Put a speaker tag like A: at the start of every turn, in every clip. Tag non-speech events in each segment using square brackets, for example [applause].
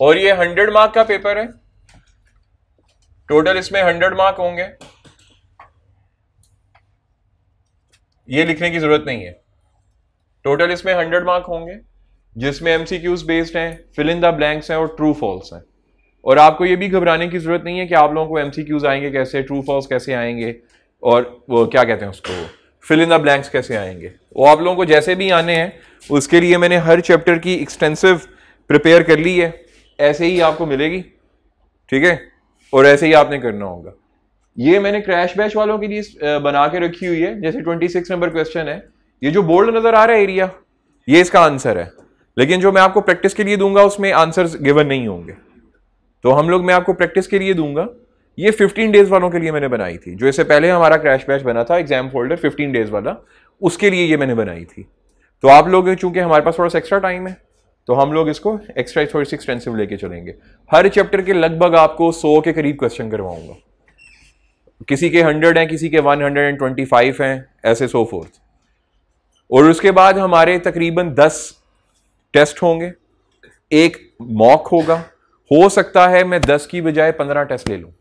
A: और ये hundred mark का पेपर है टोटल इसमें हंड्रेड मार्क होंगे ये लिखने की जरूरत नहीं है टोटल इसमें हंड्रेड मार्क होंगे जिसमें एमसीक्यूज बेस्ड हैं फिल इन द ब्लैंक्स हैं और ट्रू फॉल्स हैं और आपको ये भी घबराने की जरूरत नहीं है कि आप लोगों को एमसीक्यूज आएंगे कैसे ट्रू फॉल्स कैसे आएंगे और वो क्या कहते हैं उसको फिल इन द ब्लैंक्स कैसे आएंगे वो आप लोगों को जैसे भी आने हैं उसके लिए मैंने हर चैप्टर की एक्सटेंसिव प्रिपेयर कर ली है ऐसे ही आपको मिलेगी ठीक है और ऐसे ही आपने करना होगा ये मैंने क्रैश बैश वालों के लिए बना के रखी हुई है जैसे 26 नंबर क्वेश्चन है ये जो बोल्ड नजर आ रहा है एरिया ये इसका आंसर है लेकिन जो मैं आपको प्रैक्टिस के लिए दूंगा उसमें आंसर गिवन नहीं होंगे तो हम लोग मैं आपको प्रैक्टिस के लिए दूंगा ये 15 डेज वालों के लिए मैंने बनाई थी जो इससे पहले हमारा क्रैश बैच बना था एग्जाम फोल्डर 15 डेज वाला उसके लिए ये मैंने बनाई थी तो आप लोग चूंकि हमारे पास थोड़ा सा एक्स्ट्रा टाइम है तो हम लोग इसको एक्स्ट्रा थोड़ी सी एक्सटेंसिव लेके चलेंगे हर चैप्टर के लगभग आपको सौ के करीब क्वेश्चन करवाऊंगा किसी के हंड्रेड हैं किसी के one hundred and twenty five हैं ऐसे सो फोर्थ और उसके बाद हमारे तकरीबन दस टेस्ट होंगे एक मॉक होगा हो सकता है मैं दस की बजाय पंद्रह टेस्ट ले लूँ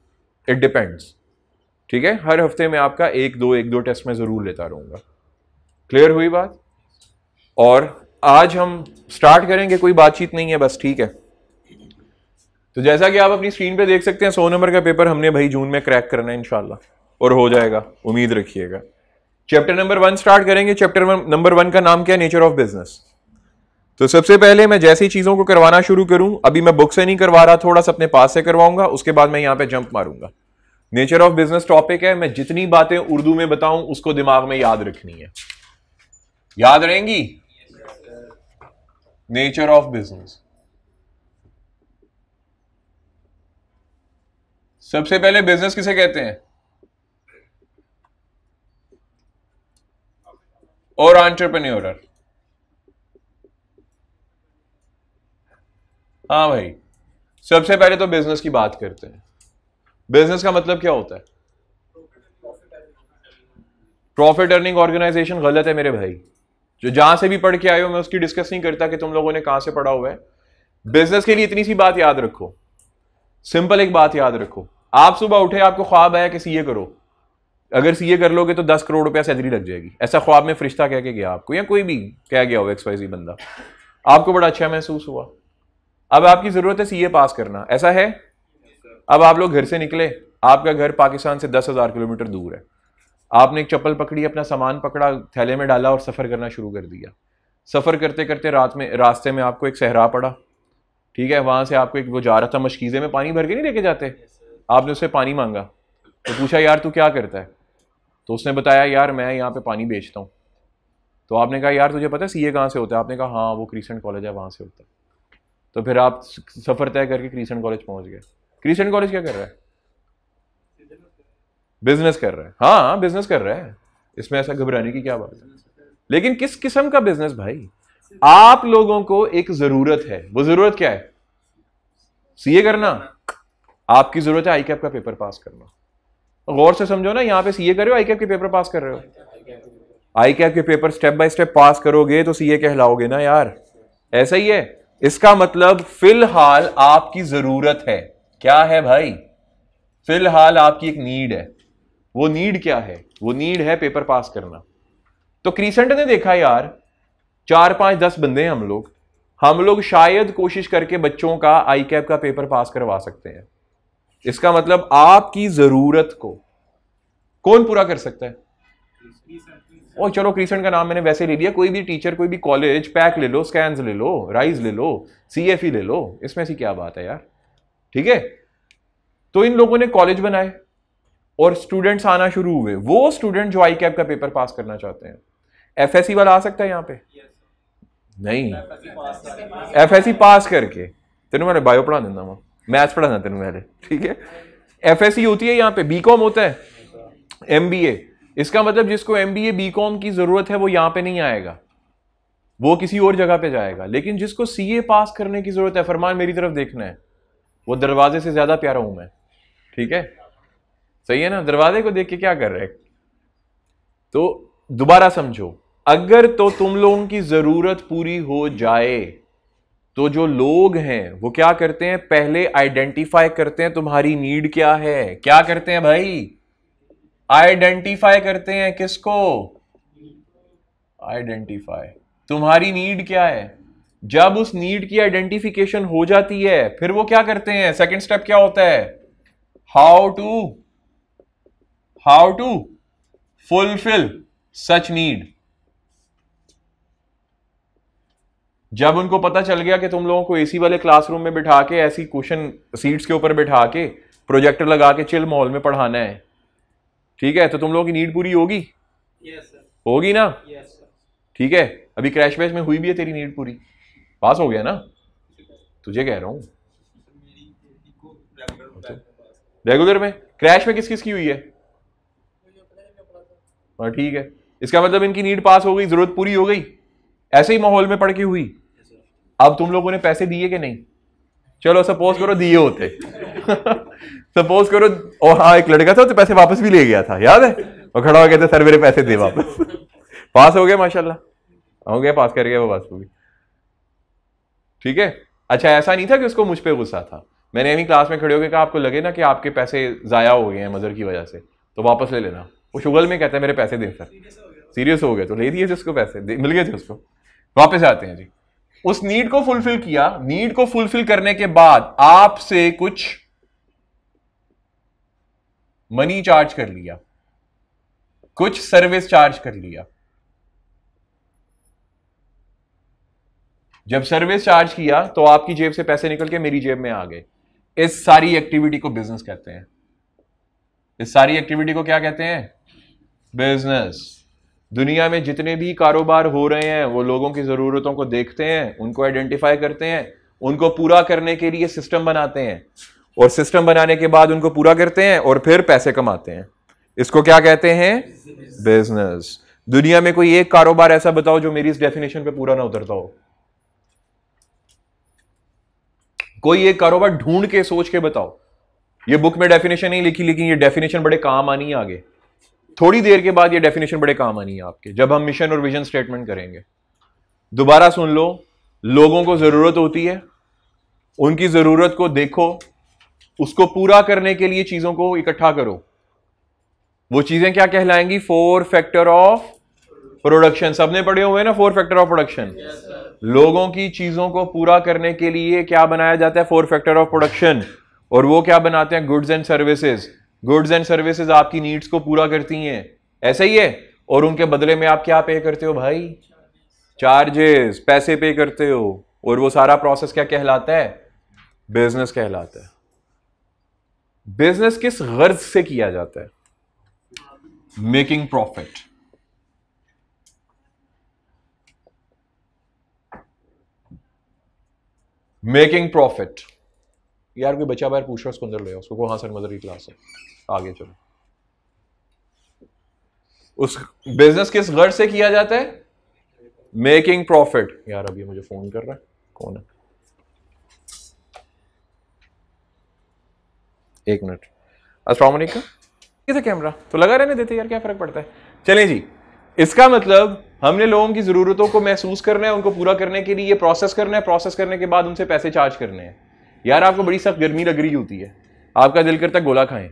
A: इट डिपेंड्स ठीक है हर हफ्ते में आपका एक दो एक दो टेस्ट में ज़रूर लेता रहूँगा क्लियर हुई बात और आज हम स्टार्ट करेंगे कोई बातचीत नहीं है बस ठीक है तो जैसा कि आप अपनी स्क्रीन पे देख सकते हैं सौ नंबर का पेपर हमने भाई जून में क्रैक करना है इनशाला और हो जाएगा उम्मीद रखिएगा चैप्टर नंबर वन स्टार्ट करेंगे चैप्टर नंबर वन का नाम क्या है नेचर ऑफ बिजनेस तो सबसे पहले मैं जैसी चीजों को करवाना शुरू करूं अभी मैं बुक से नहीं करवा रहा थोड़ा सा अपने पास से करवाऊंगा उसके बाद मैं यहां पे जंप मारूंगा नेचर ऑफ बिजनेस टॉपिक है मैं जितनी बातें उर्दू में बताऊं उसको दिमाग में याद रखनी है याद रहेंगी नेचर ऑफ बिजनेस सबसे पहले बिजनेस किसे कहते हैं और आंट्रप्रन्योर हाँ भाई सबसे पहले तो बिजनेस की बात करते हैं बिजनेस का मतलब क्या होता है प्रॉफिट अर्निंग ऑर्गेनाइजेशन गलत है मेरे भाई जो जहां से भी पढ़ के आए हो मैं उसकी डिस्कस नहीं करता कि तुम लोगों ने कहां से पढ़ा हुआ है बिजनेस के लिए इतनी सी बात याद रखो सिंपल एक बात याद रखो आप सुबह उठे आपको ख्वाब आया कि सीए करो अगर सीए कर लोगे तो दस करोड़ रुपया सैलरी लग जाएगी ऐसा ख्वाब में फरिश्ता कह के गया आपको या कोई भी कह गया हो एक्सवाइजी बंदा आपको बड़ा अच्छा महसूस हुआ अब आपकी जरूरत है सीए पास करना ऐसा है अब आप लोग घर से निकले आपका घर पाकिस्तान से दस हजार किलोमीटर दूर है आपने एक चप्पल पकड़ी अपना सामान पकड़ा थैले में डाला और सफ़र करना शुरू कर दिया सफ़र करते करते रात में रास्ते में आपको एक सहरा पड़ा ठीक है वहाँ से आपको एक वो जा रहा था मशकीज़े में पानी भर के नहीं लेके जाते आपने उससे पानी मांगा तो पूछा यार तू क्या करता है तो उसने बताया यार मैं यहाँ पे पानी बेचता हूँ तो आपने कहा यार तुझे पता है सी ए कहाँ से होता है आपने कहा हाँ वो क्रीसेंट कॉलेज है वहाँ से होता है तो फिर आप सफ़र तय करके क्रीसेंट कॉलेज पहुँच गए क्रीसेंट कॉलेज क्या कर रहा है बिजनेस कर रहा है हाँ बिजनेस कर रहा है इसमें ऐसा घबराने की क्या बात है लेकिन किस किस्म का बिजनेस भाई आप लोगों को एक जरूरत है वो जरूरत क्या है सीए करना आपकी जरूरत है आई का पेपर पास करना गौर से समझो ना यहां पे सीए कर रहे हो आई के पेपर पास कर रहे हो आई के paper step by step pass करोगे तो सीए कहलाओगे ना यार ऐसा ही है इसका मतलब फिलहाल आपकी जरूरत है क्या है भाई फिलहाल आपकी एक नीड है वो नीड क्या है वो नीड है पेपर पास करना तो क्रीसेंट ने देखा यार चार पांच दस बंदे हैं हम लोग हम लोग शायद कोशिश करके बच्चों का आई कैप का पेपर पास करवा सकते हैं इसका मतलब आपकी जरूरत को कौन पूरा कर सकता है ओ चलो क्रीसेंट का नाम मैंने वैसे ले लिया कोई भी टीचर कोई भी कॉलेज पैक ले लो स्कैंस ले लो राइज ले लो ई e ले लो इसमें से क्या बात है यार ठीक है तो इन लोगों ने कॉलेज बनाए और स्टूडेंट्स आना शुरू हुए वो स्टूडेंट जो आई कैप का पेपर पास करना चाहते हैं एफ एस सी वाला आ सकता है यहाँ पे नहीं एफ एस सी पास करके तेन मैंने बायो पढ़ा देना वहां मैथ्स पढ़ाना तेन मैंने ठीक है एफ एस सी होती है यहाँ पे बी कॉम होता है एम बी ए इसका मतलब जिसको M B A B com की जरूरत है वो यहाँ पे नहीं आएगा वो किसी और जगह पे जाएगा लेकिन जिसको सी ए पास करने की जरूरत है फरमान मेरी तरफ देखना है वो दरवाजे से ज्यादा प्यारा हूं मैं ठीक है सही है ना दरवाजे को देख के क्या कर रहे हैं तो दोबारा समझो अगर तो तुम लोगों की जरूरत पूरी हो जाए तो जो लोग हैं वो क्या करते हैं पहले आइडेंटिफाई करते हैं तुम्हारी नीड क्या है क्या करते हैं भाई आइडेंटिफाई करते हैं किसको आइडेंटिफाई तुम्हारी नीड क्या है जब उस नीड की आइडेंटिफिकेशन हो जाती है फिर वो क्या करते हैं सेकंड स्टेप क्या होता है how to how to fulfil such need जब उनको पता चल गया कि तुम लोगों को एसी वाले क्लासरूम में बिठा के ऐसी क्वेश्चन सीट्स के ऊपर बिठा के प्रोजेक्टर लगा के चिल माहौल में पढ़ाना है ठीक है तो तुम लोगों की नीड पूरी होगी yes, होगी ना yes, ठीक है अभी क्रैश वैश में हुई भी है तेरी नीड पूरी पास हो गया ना तुझे कह रहा हूँ रेगुलर में क्रैश तो- में किस किस की हुई है हाँ ठीक है इसका मतलब इनकी नीड पास हो गई जरूरत पूरी हो गई ऐसे ही माहौल में पड़ के हुई अब तुम लोगों ने पैसे दिए कि नहीं चलो सपोज करो दिए होते सपोज [laughs] करो और हाँ एक लड़का था तो पैसे वापस भी ले गया था याद है वो खड़ा हो गया था सर मेरे पैसे दे वापस [laughs] पास हो गया माशाल्लाह हो गया पास कर गया वो पास हो ठीक है अच्छा ऐसा नहीं था कि उसको मुझ पर गुस्सा था मैंने अभी क्लास में खड़े होकर कहा आपको लगे ना कि आपके पैसे ज़ाया हो गए हैं मज़र की वजह से तो वापस ले लेना वो शुगल में कहता है मेरे पैसे दे सर सीरियस हो गया तो ले दिए थे उसको पैसे मिल गए थे उसको वापस आते हैं जी उस नीड को फुलफिल किया नीड को फुलफिल करने के बाद आपसे कुछ मनी चार्ज कर लिया कुछ सर्विस चार्ज कर लिया जब सर्विस चार्ज किया तो आपकी जेब से पैसे निकल के मेरी जेब में आ गए इस सारी एक्टिविटी को बिजनेस कहते हैं इस सारी एक्टिविटी को क्या कहते हैं बिजनेस दुनिया में जितने भी कारोबार हो रहे हैं वो लोगों की ज़रूरतों को देखते हैं उनको आइडेंटिफाई करते हैं उनको पूरा करने के लिए सिस्टम बनाते हैं और सिस्टम बनाने के बाद उनको पूरा करते हैं और फिर पैसे कमाते हैं इसको क्या कहते हैं बिजनेस दुनिया में कोई एक कारोबार ऐसा बताओ जो मेरी इस डेफिनेशन पे पूरा ना उतरता हो कोई एक कारोबार ढूंढ के सोच के बताओ ये बुक में डेफिनेशन नहीं लिखी लेकिन ये डेफिनेशन बड़े काम आनी है आगे थोड़ी देर के बाद ये डेफिनेशन बड़े काम आनी है आपके जब हम मिशन और विजन स्टेटमेंट करेंगे दोबारा सुन लो लोगों को ज़रूरत होती है उनकी ज़रूरत को देखो उसको पूरा करने के लिए चीज़ों को इकट्ठा करो वो चीज़ें क्या कहलाएंगी फोर फैक्टर ऑफ प्रोडक्शन सबने पढ़े हुए ना फोर फैक्टर ऑफ प्रोडक्शन लोगों की चीज़ों को पूरा करने के लिए क्या बनाया जाता है फोर फैक्टर ऑफ प्रोडक्शन और वो क्या बनाते हैं goods and services goods and services आपकी नीड्स को पूरा करती हैं ऐसा ही है और उनके बदले में आप क्या पे करते हो भाई चार्जेस पैसे पे करते हो और वो सारा प्रोसेस क्या कहलाता है बिजनेस कहलाता है बिजनेस किस गर्ज से किया जाता है मेकिंग प्रॉफिट मेकिंग प्रॉफिट यार कोई बच्चा बाहर पूछ रहा है उसको अंदर ले उसको कहो हाँ सर मदर की क्लास है आगे चलो उस बिजनेस किस गर्ज से किया जाता है मेकिंग प्रॉफिट यार अभी मुझे फोन कर रहा है कौन है एक मिनट अस्सलाम कैसे कैमरा तो लगा रहने देते यार क्या फर्क पड़ता है चलें जी इसका मतलब हमने लोगों की ज़रूरतों को महसूस करना है उनको पूरा करने के लिए ये प्रोसेस करना है प्रोसेस करने के बाद उनसे पैसे चार्ज करने हैं यार आपको बड़ी सख्त गर्मी लग रही होती है आपका दिल करता है गोला खाएं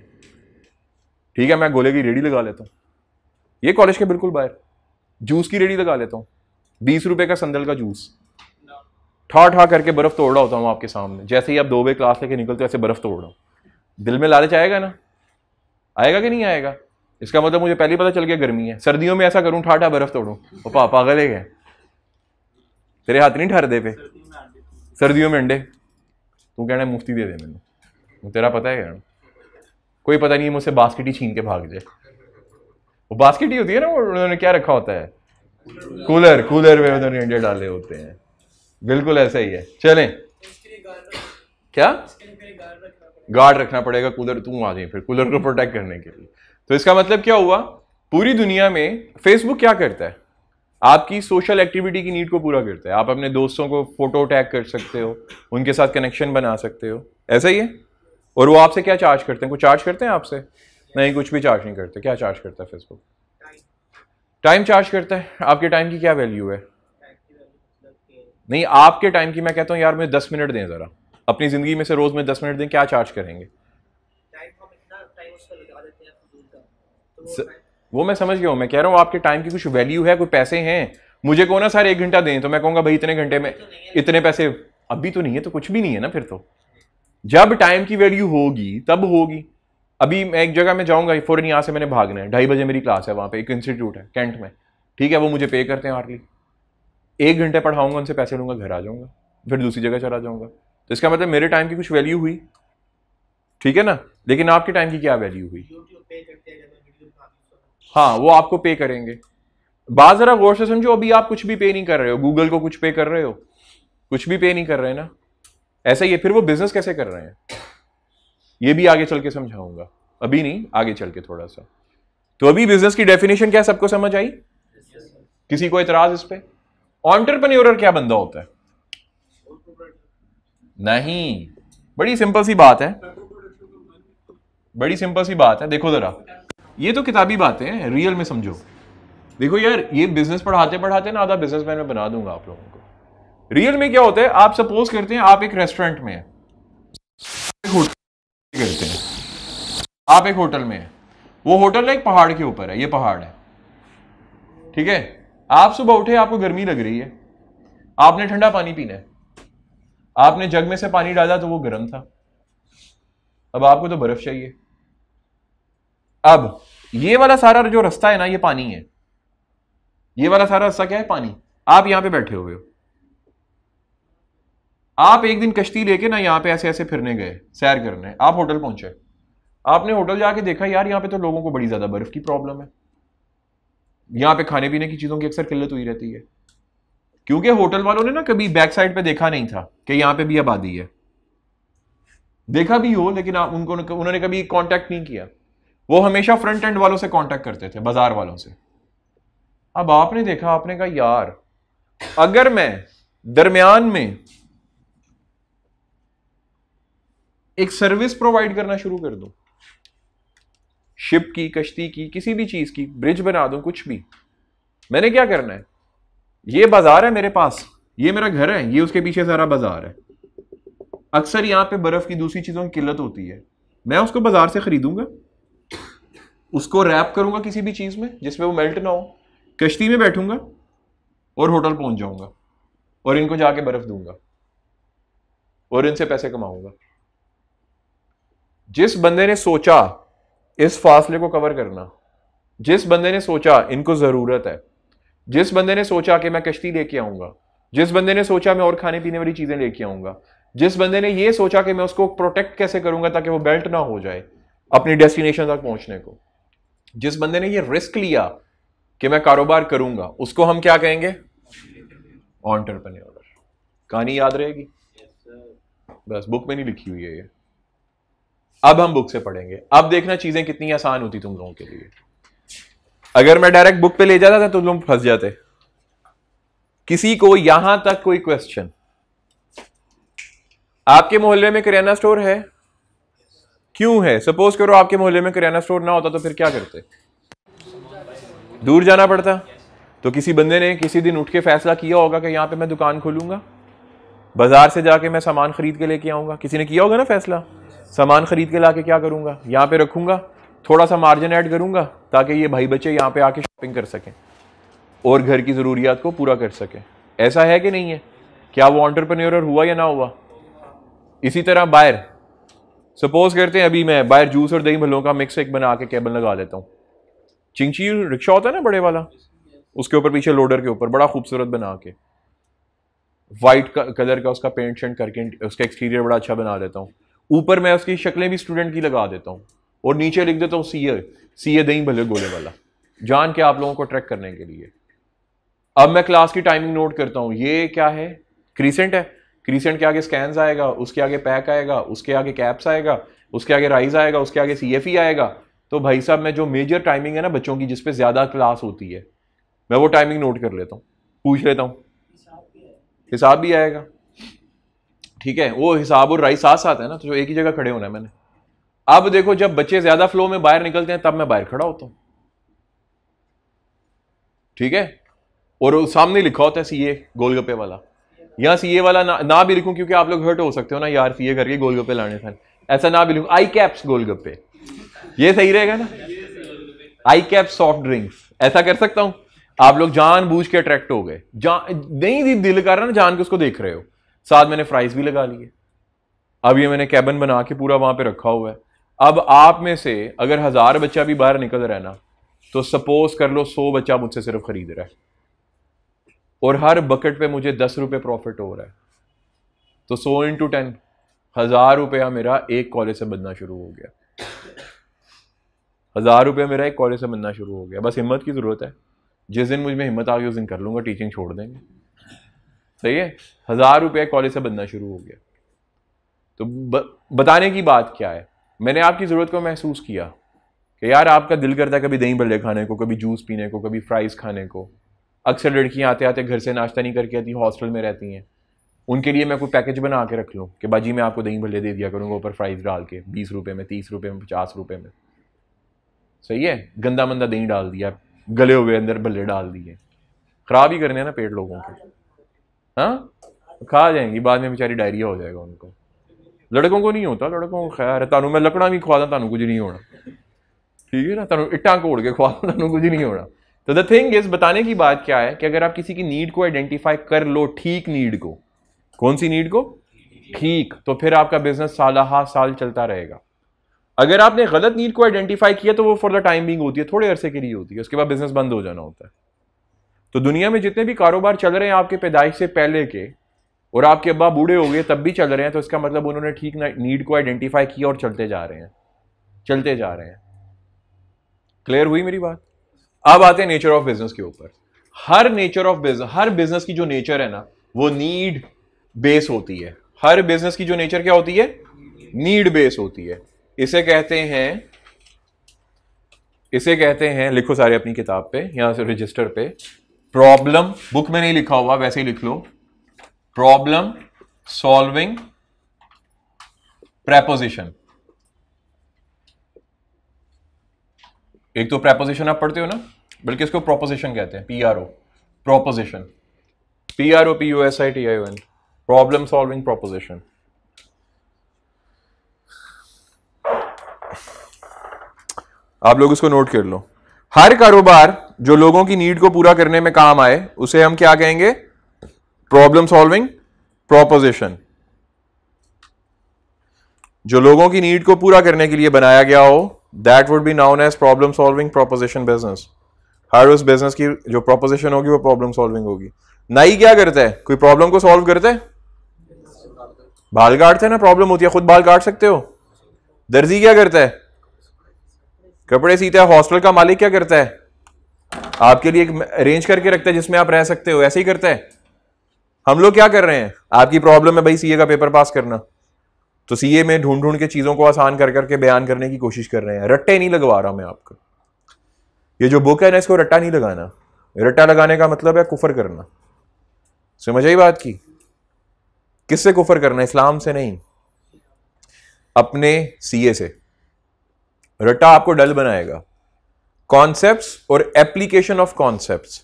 A: ठीक है मैं गोले की रेडी लगा लेता हूँ ये कॉलेज के बिल्कुल बाहर जूस की रेडी लगा लेता हूँ बीस रुपए का संदल का जूस ठा ठा करके बर्फ तोड़ रहा होता हूँ आपके सामने जैसे ही आप दो बजे क्लास लेके निकलते हो ऐसे बर्फ तोड़ रहा हूँ दिल में लालच आएगा ना आएगा कि नहीं आएगा इसका मतलब मुझे पहले पता चल गया गर्मी है सर्दियों में ऐसा करूँ ठा ठा बर्फ तोड़ूँ और पापा गले गए तेरे हाथ नहीं ठहर दे पे सर्दियों में अंडे तू कहना मुफ्ती दे दे मैंने तेरा पता है कहना कोई पता नहीं है मुझसे बास्केट ही छीन के भाग जाए वो बास्केट ही होती है ना वो उन्होंने क्या रखा होता है कूलर कूलर में उन्होंने अंडे डाले होते हैं बिल्कुल ऐसा ही है चलें क्या गार्ड रखना पड़ेगा कूलर तू आ जाए फिर कूलर को प्रोटेक्ट करने के लिए तो इसका मतलब क्या हुआ पूरी दुनिया में फेसबुक क्या करता है आपकी सोशल एक्टिविटी की नीड को पूरा करता है आप अपने दोस्तों को फोटो टैग कर सकते हो उनके साथ कनेक्शन बना सकते हो ऐसा ही है और वो आपसे क्या चार्ज करते हैं कुछ चार्ज करते हैं आपसे नहीं कुछ भी चार्ज नहीं करते क्या चार्ज करता है फेसबुक टाइम चार्ज करता है आपके टाइम की क्या वैल्यू है नहीं आपके टाइम की मैं कहता हूँ यार मुझे दस मिनट दें ज़रा अपनी ज़िंदगी में से रोज़ में दस मिनट दें क्या चार्ज करेंगे वो मैं समझ गया हूँ मैं कह रहा हूँ आपके टाइम की कुछ वैल्यू है कोई पैसे हैं मुझे कहो ना सर एक घंटा दें तो मैं कहूँगा भाई इतने घंटे में इतने पैसे अभी तो नहीं है तो कुछ भी नहीं है ना फिर तो जब टाइम की वैल्यू होगी तब होगी अभी मैं एक जगह में जाऊँगा फ़ौरन यहाँ से मैंने भागना है ढाई बजे मेरी क्लास है वहाँ पर एक इंस्टीट्यूट है कैंट में ठीक है वो मुझे पे करते हैं हार्डली एक घंटे पढ़ाऊँगा उनसे पैसे लूँगा घर आ जाऊँगा फिर दूसरी जगह चला जाऊँगा तो इसका मतलब मेरे टाइम की कुछ वैल्यू हुई ठीक है ना लेकिन आपके टाइम की क्या वैल्यू हुई हाँ वो आपको पे करेंगे बात जरा गौर से समझो अभी आप कुछ भी पे नहीं कर रहे हो गूगल को कुछ पे कर रहे हो कुछ भी पे नहीं कर रहे ना ऐसा ही है फिर वो बिजनेस कैसे कर रहे हैं ये भी आगे चल के समझाऊंगा अभी नहीं आगे चल के थोड़ा सा तो अभी बिजनेस की डेफिनेशन क्या सबको समझ आई किसी को एतराज इस पर ऑन्टरप्रन्योर क्या बंदा होता है नहीं बड़ी सिंपल सी बात है बड़ी सिंपल सी बात है देखो जरा ये तो किताबी बातें हैं रियल में समझो देखो यार ये बिजनेस पढ़ाते पढ़ाते ना आधा मैन में बना दूंगा आप लोगों को रियल में क्या होता है आप सपोज करते हैं आप एक रेस्टोरेंट में करते हैं आप एक होटल में हैं वो होटल एक पहाड़ के ऊपर है ये पहाड़ है ठीक है आप सुबह उठे आपको गर्मी लग रही है आपने ठंडा पानी पीना है आपने जग में से पानी डाला तो वो गर्म था अब आपको तो बर्फ चाहिए अब ये वाला सारा जो रास्ता है ना ये पानी है ये वाला सारा रास्ता क्या है पानी आप यहां पे बैठे हुए हो आप एक दिन कश्ती लेके ना यहां पे ऐसे ऐसे फिरने गए सैर करने आप होटल पहुंचे आपने होटल जाके देखा यार यहां पे तो लोगों को बड़ी ज्यादा बर्फ की प्रॉब्लम है यहां पे खाने पीने की चीजों की अक्सर किल्लत हुई रहती है क्योंकि होटल वालों ने ना कभी बैक साइड पे देखा नहीं था कि यहां पे भी आबादी है देखा भी हो लेकिन आप उनको उन्होंने कभी कॉन्टेक्ट नहीं किया वो हमेशा फ्रंट एंड वालों से कांटेक्ट करते थे बाजार वालों से अब आपने देखा आपने कहा यार अगर मैं दरमियान में एक सर्विस प्रोवाइड करना शुरू कर दूं शिप की कश्ती की किसी भी चीज की ब्रिज बना दूं कुछ भी मैंने क्या करना है ये बाजार है मेरे पास ये मेरा घर है ये उसके पीछे सारा बाजार है अक्सर यहां पे बर्फ की दूसरी चीजों की किल्लत होती है मैं उसको बाजार से खरीदूंगा उसको रैप करूंगा किसी भी चीज़ में जिसमें वो मेल्ट ना हो कश्ती में बैठूंगा और होटल पहुंच जाऊंगा और इनको जाके बर्फ दूंगा और इनसे पैसे कमाऊंगा जिस बंदे ने सोचा इस फासले को कवर करना जिस बंदे ने सोचा इनको ज़रूरत है जिस बंदे ने सोचा कि मैं कश्ती लेके आऊंगा जिस बंदे ने सोचा मैं और खाने पीने वाली चीज़ें लेके आऊंगा जिस बंदे ने यह सोचा कि मैं उसको प्रोटेक्ट कैसे करूंगा ताकि वो बेल्ट ना हो जाए अपनी डेस्टिनेशन तक पहुंचने को जिस बंदे ने ये रिस्क लिया कि मैं कारोबार करूंगा उसको हम क्या कहेंगे ऑन्टरप्रन्योर कहानी याद रहेगी बस बुक में नहीं लिखी हुई है ये अब हम बुक से पढ़ेंगे अब देखना चीजें कितनी आसान होती तुम लोगों के लिए अगर मैं डायरेक्ट बुक पे ले जाता था तो तुम लोग फंस जाते किसी को यहां तक कोई क्वेश्चन आपके मोहल्ले में करियाना स्टोर है क्यों है सपोज करो आपके मोहल्ले में किराना स्टोर ना होता तो फिर क्या करते दूर जाना पड़ता तो किसी बंदे ने किसी दिन उठ के फैसला किया होगा कि यहाँ पे मैं दुकान खोलूंगा बाजार से जाके मैं सामान खरीद के लेके आऊँगा किसी ने किया होगा ना फैसला सामान खरीद के ला के क्या करूँगा यहाँ पे रखूँगा थोड़ा सा मार्जिन ऐड करूंगा ताकि ये भाई बच्चे यहाँ पे आके शॉपिंग कर सकें और घर की ज़रूरियात को पूरा कर सकें ऐसा है कि नहीं है क्या वो ऑन्टरप्रन्योर हुआ या ना हुआ इसी तरह बाहर सपोज करते हैं अभी मैं बाहर जूस और दही भल्लों का मिक्स एक बना के केबल लगा देता हूँ चिंची रिक्शा होता है ना बड़े वाला उसके ऊपर पीछे लोडर के ऊपर बड़ा खूबसूरत बना के वाइट कलर का उसका पेंट शेंट करके उसका एक्सटीरियर बड़ा अच्छा बना देता हूँ ऊपर मैं उसकी शक्लें भी स्टूडेंट की लगा देता हूँ और नीचे लिख देता हूँ सी ए सी ए दही भले गोले वाला जान के आप लोगों को ट्रैक करने के लिए अब मैं क्लास की टाइमिंग नोट करता हूँ ये क्या है क्रीसेंट है क्रीसेंट के आगे स्कैन आएगा उसके आगे पैक आएगा उसके आगे कैप्स आएगा उसके आगे राइज आएगा उसके आगे सी आएगा तो भाई साहब मैं जो मेजर टाइमिंग है ना बच्चों की जिसपे ज़्यादा क्लास होती है मैं वो टाइमिंग नोट कर लेता हूँ पूछ लेता हूँ हिसाब भी आएगा ठीक है वो हिसाब और राइस साथ साथ है ना तो एक ही जगह खड़े होना है मैंने अब देखो जब बच्चे ज़्यादा फ्लो में बाहर निकलते हैं तब मैं बाहर खड़ा होता हूँ ठीक है और सामने लिखा होता है सी ए गोलगप्पे वाला यहाँ सी ए वाला ना, ना भी लिखूं क्योंकि आप लोग हर्ट हो सकते हो ना यार सी ए करके गोलगप्पे लाने सन ऐसा ना भी लिखूं आई कैप्स गोलगप्पे ये सही रहेगा ना आई कैप सॉफ्ट ड्रिंक्स ऐसा कर सकता हूं आप लोग जान बूझ के अट्रैक्ट हो गए नहीं दी दिल कर रहा ना जान के उसको देख रहे हो साथ मैंने फ्राइज भी लगा लिए अब ये मैंने कैबन बना के पूरा वहां पे रखा हुआ है अब आप में से अगर हजार बच्चा भी बाहर निकल रहा है ना तो सपोज कर लो सौ बच्चा मुझसे सिर्फ खरीद रहा है और हर बकेट पे मुझे दस रुपये प्रॉफिट हो रहा है तो सो इंटू टेन हज़ार रुपया मेरा एक कॉलेज से बनना शुरू हो गया हज़ार रुपया मेरा एक कॉलेज से बनना शुरू हो गया बस हिम्मत की ज़रूरत है जिस दिन मुझ में हिम्मत आ गई उस दिन कर लूँगा टीचिंग छोड़ देंगे सही है हज़ार रुपया कॉलेज से बनना शुरू हो गया तो ब, बताने की बात क्या है मैंने आपकी ज़रूरत को महसूस किया कि यार आपका दिल करता है कभी दही भल्ले खाने को कभी जूस पीने को कभी फ्राइज़ खाने को अक्सर लड़कियाँ आते आते घर से नाश्ता नहीं करके आती हॉस्टल में रहती हैं उनके लिए मैं कोई पैकेज बना के रख लूँ कि भाजी मैं आपको दही भले दे दिया करूँगा ऊपर फ्राइज डाल के बीस रुपये में तीस रुपये में पचास रुपये में सही है गंदा मंदा दही डाल दिया गले हुए अंदर भले डाल दिए ख़राब ही करने ना पेट लोगों के हाँ खा जाएंगी बाद में बेचारी डायरिया हो जाएगा उनको लड़कों को नहीं होता लड़कों को खैर है तानू मैं लकड़ा भी खुआ दूँ तानू कुछ नहीं होना ठीक है ना तानू इट्टा घोड़ के खुआ दूँ तानू कुछ नहीं होना तो द थिंग इज बताने की बात क्या है कि अगर आप किसी की नीड को आइडेंटिफाई कर लो ठीक नीड को कौन सी नीड को ठीक तो फिर आपका बिजनेस साल हाँ साल चलता रहेगा अगर आपने गलत नीड को आइडेंटिफाई किया तो वो फॉर द टाइम बिंग होती है थोड़े अरसे के लिए होती है उसके बाद बिजनेस बंद हो जाना होता है तो दुनिया में जितने भी कारोबार चल रहे हैं आपके पैदाइश से पहले के और आपके अब्बा बूढ़े हो गए तब भी चल रहे हैं तो इसका मतलब उन्होंने ठीक नीड को आइडेंटिफाई किया और चलते जा रहे हैं चलते जा रहे हैं क्लियर हुई मेरी बात अब आते हैं नेचर ऑफ बिजनेस के ऊपर हर नेचर ऑफ बिजनेस हर बिजनेस की जो नेचर है ना वो नीड बेस होती है हर बिजनेस की जो नेचर क्या होती है नीड बेस होती है इसे कहते हैं इसे कहते हैं लिखो सारे अपनी किताब पे यहां से रजिस्टर पे प्रॉब्लम बुक में नहीं लिखा हुआ वैसे ही लिख लो प्रॉब्लम सॉल्विंग प्रेपोजिशन एक तो प्रेपोजिशन आप पढ़ते हो ना बल्कि इसको प्रोपोजिशन कहते हैं P R O proposition P R O P U S I T I N problem solving proposition आप लोग इसको नोट कर लो हर कारोबार जो लोगों की नीड को पूरा करने में काम आए उसे हम क्या कहेंगे प्रॉब्लम सॉल्विंग प्रोपोजिशन जो लोगों की नीड को पूरा करने के लिए बनाया गया हो that would be known as problem solving proposition business हर उस बिजनेस की जो प्रोपोजिशन होगी वो प्रॉब्लम सॉल्विंग होगी नाई क्या करता है कोई प्रॉब्लम को सॉल्व करता है बाल काटते हैं ना प्रॉब्लम होती है खुद बाल काट सकते हो दर्जी क्या करता है कपड़े सीता है हॉस्टल का मालिक क्या करता है आपके लिए एक अरेंज करके रखता है जिसमें आप रह सकते हो ऐसे ही करता है हम लोग क्या कर रहे हैं आपकी प्रॉब्लम है भाई सीए का पेपर पास करना तो सीए में ढूंढ ढूंढ के चीज़ों को आसान कर करके बयान करने की कोशिश कर रहे हैं रट्टे नहीं लगवा रहा मैं आपको ये जो बुक है ना इसको रट्टा नहीं लगाना रट्टा लगाने का मतलब है कुफर करना समझ आई बात की किससे कुफर करना इस्लाम से नहीं अपने सीए से रट्टा आपको डल बनाएगा कॉन्सेप्ट्स और एप्लीकेशन ऑफ कॉन्सेप्ट्स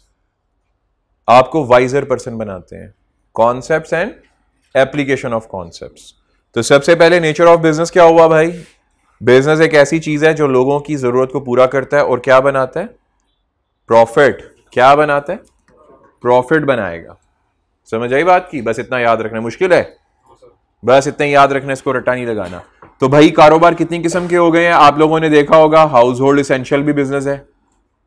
A: आपको वाइजर पर्सन बनाते हैं concepts and application of concepts तो सबसे पहले नेचर ऑफ बिजनेस क्या हुआ भाई बिजनेस एक ऐसी चीज है जो लोगों की जरूरत को पूरा करता है और क्या बनाता है प्रॉफिट क्या बनाता है प्रॉफिट बनाएगा समझ आई बात की बस इतना याद रखना मुश्किल है बस इतना याद रखना इसको रट्टा नहीं लगाना तो भाई कारोबार कितनी किस्म के हो गए हैं आप लोगों ने देखा होगा हाउस होल्ड इसेंशियल भी बिजनेस है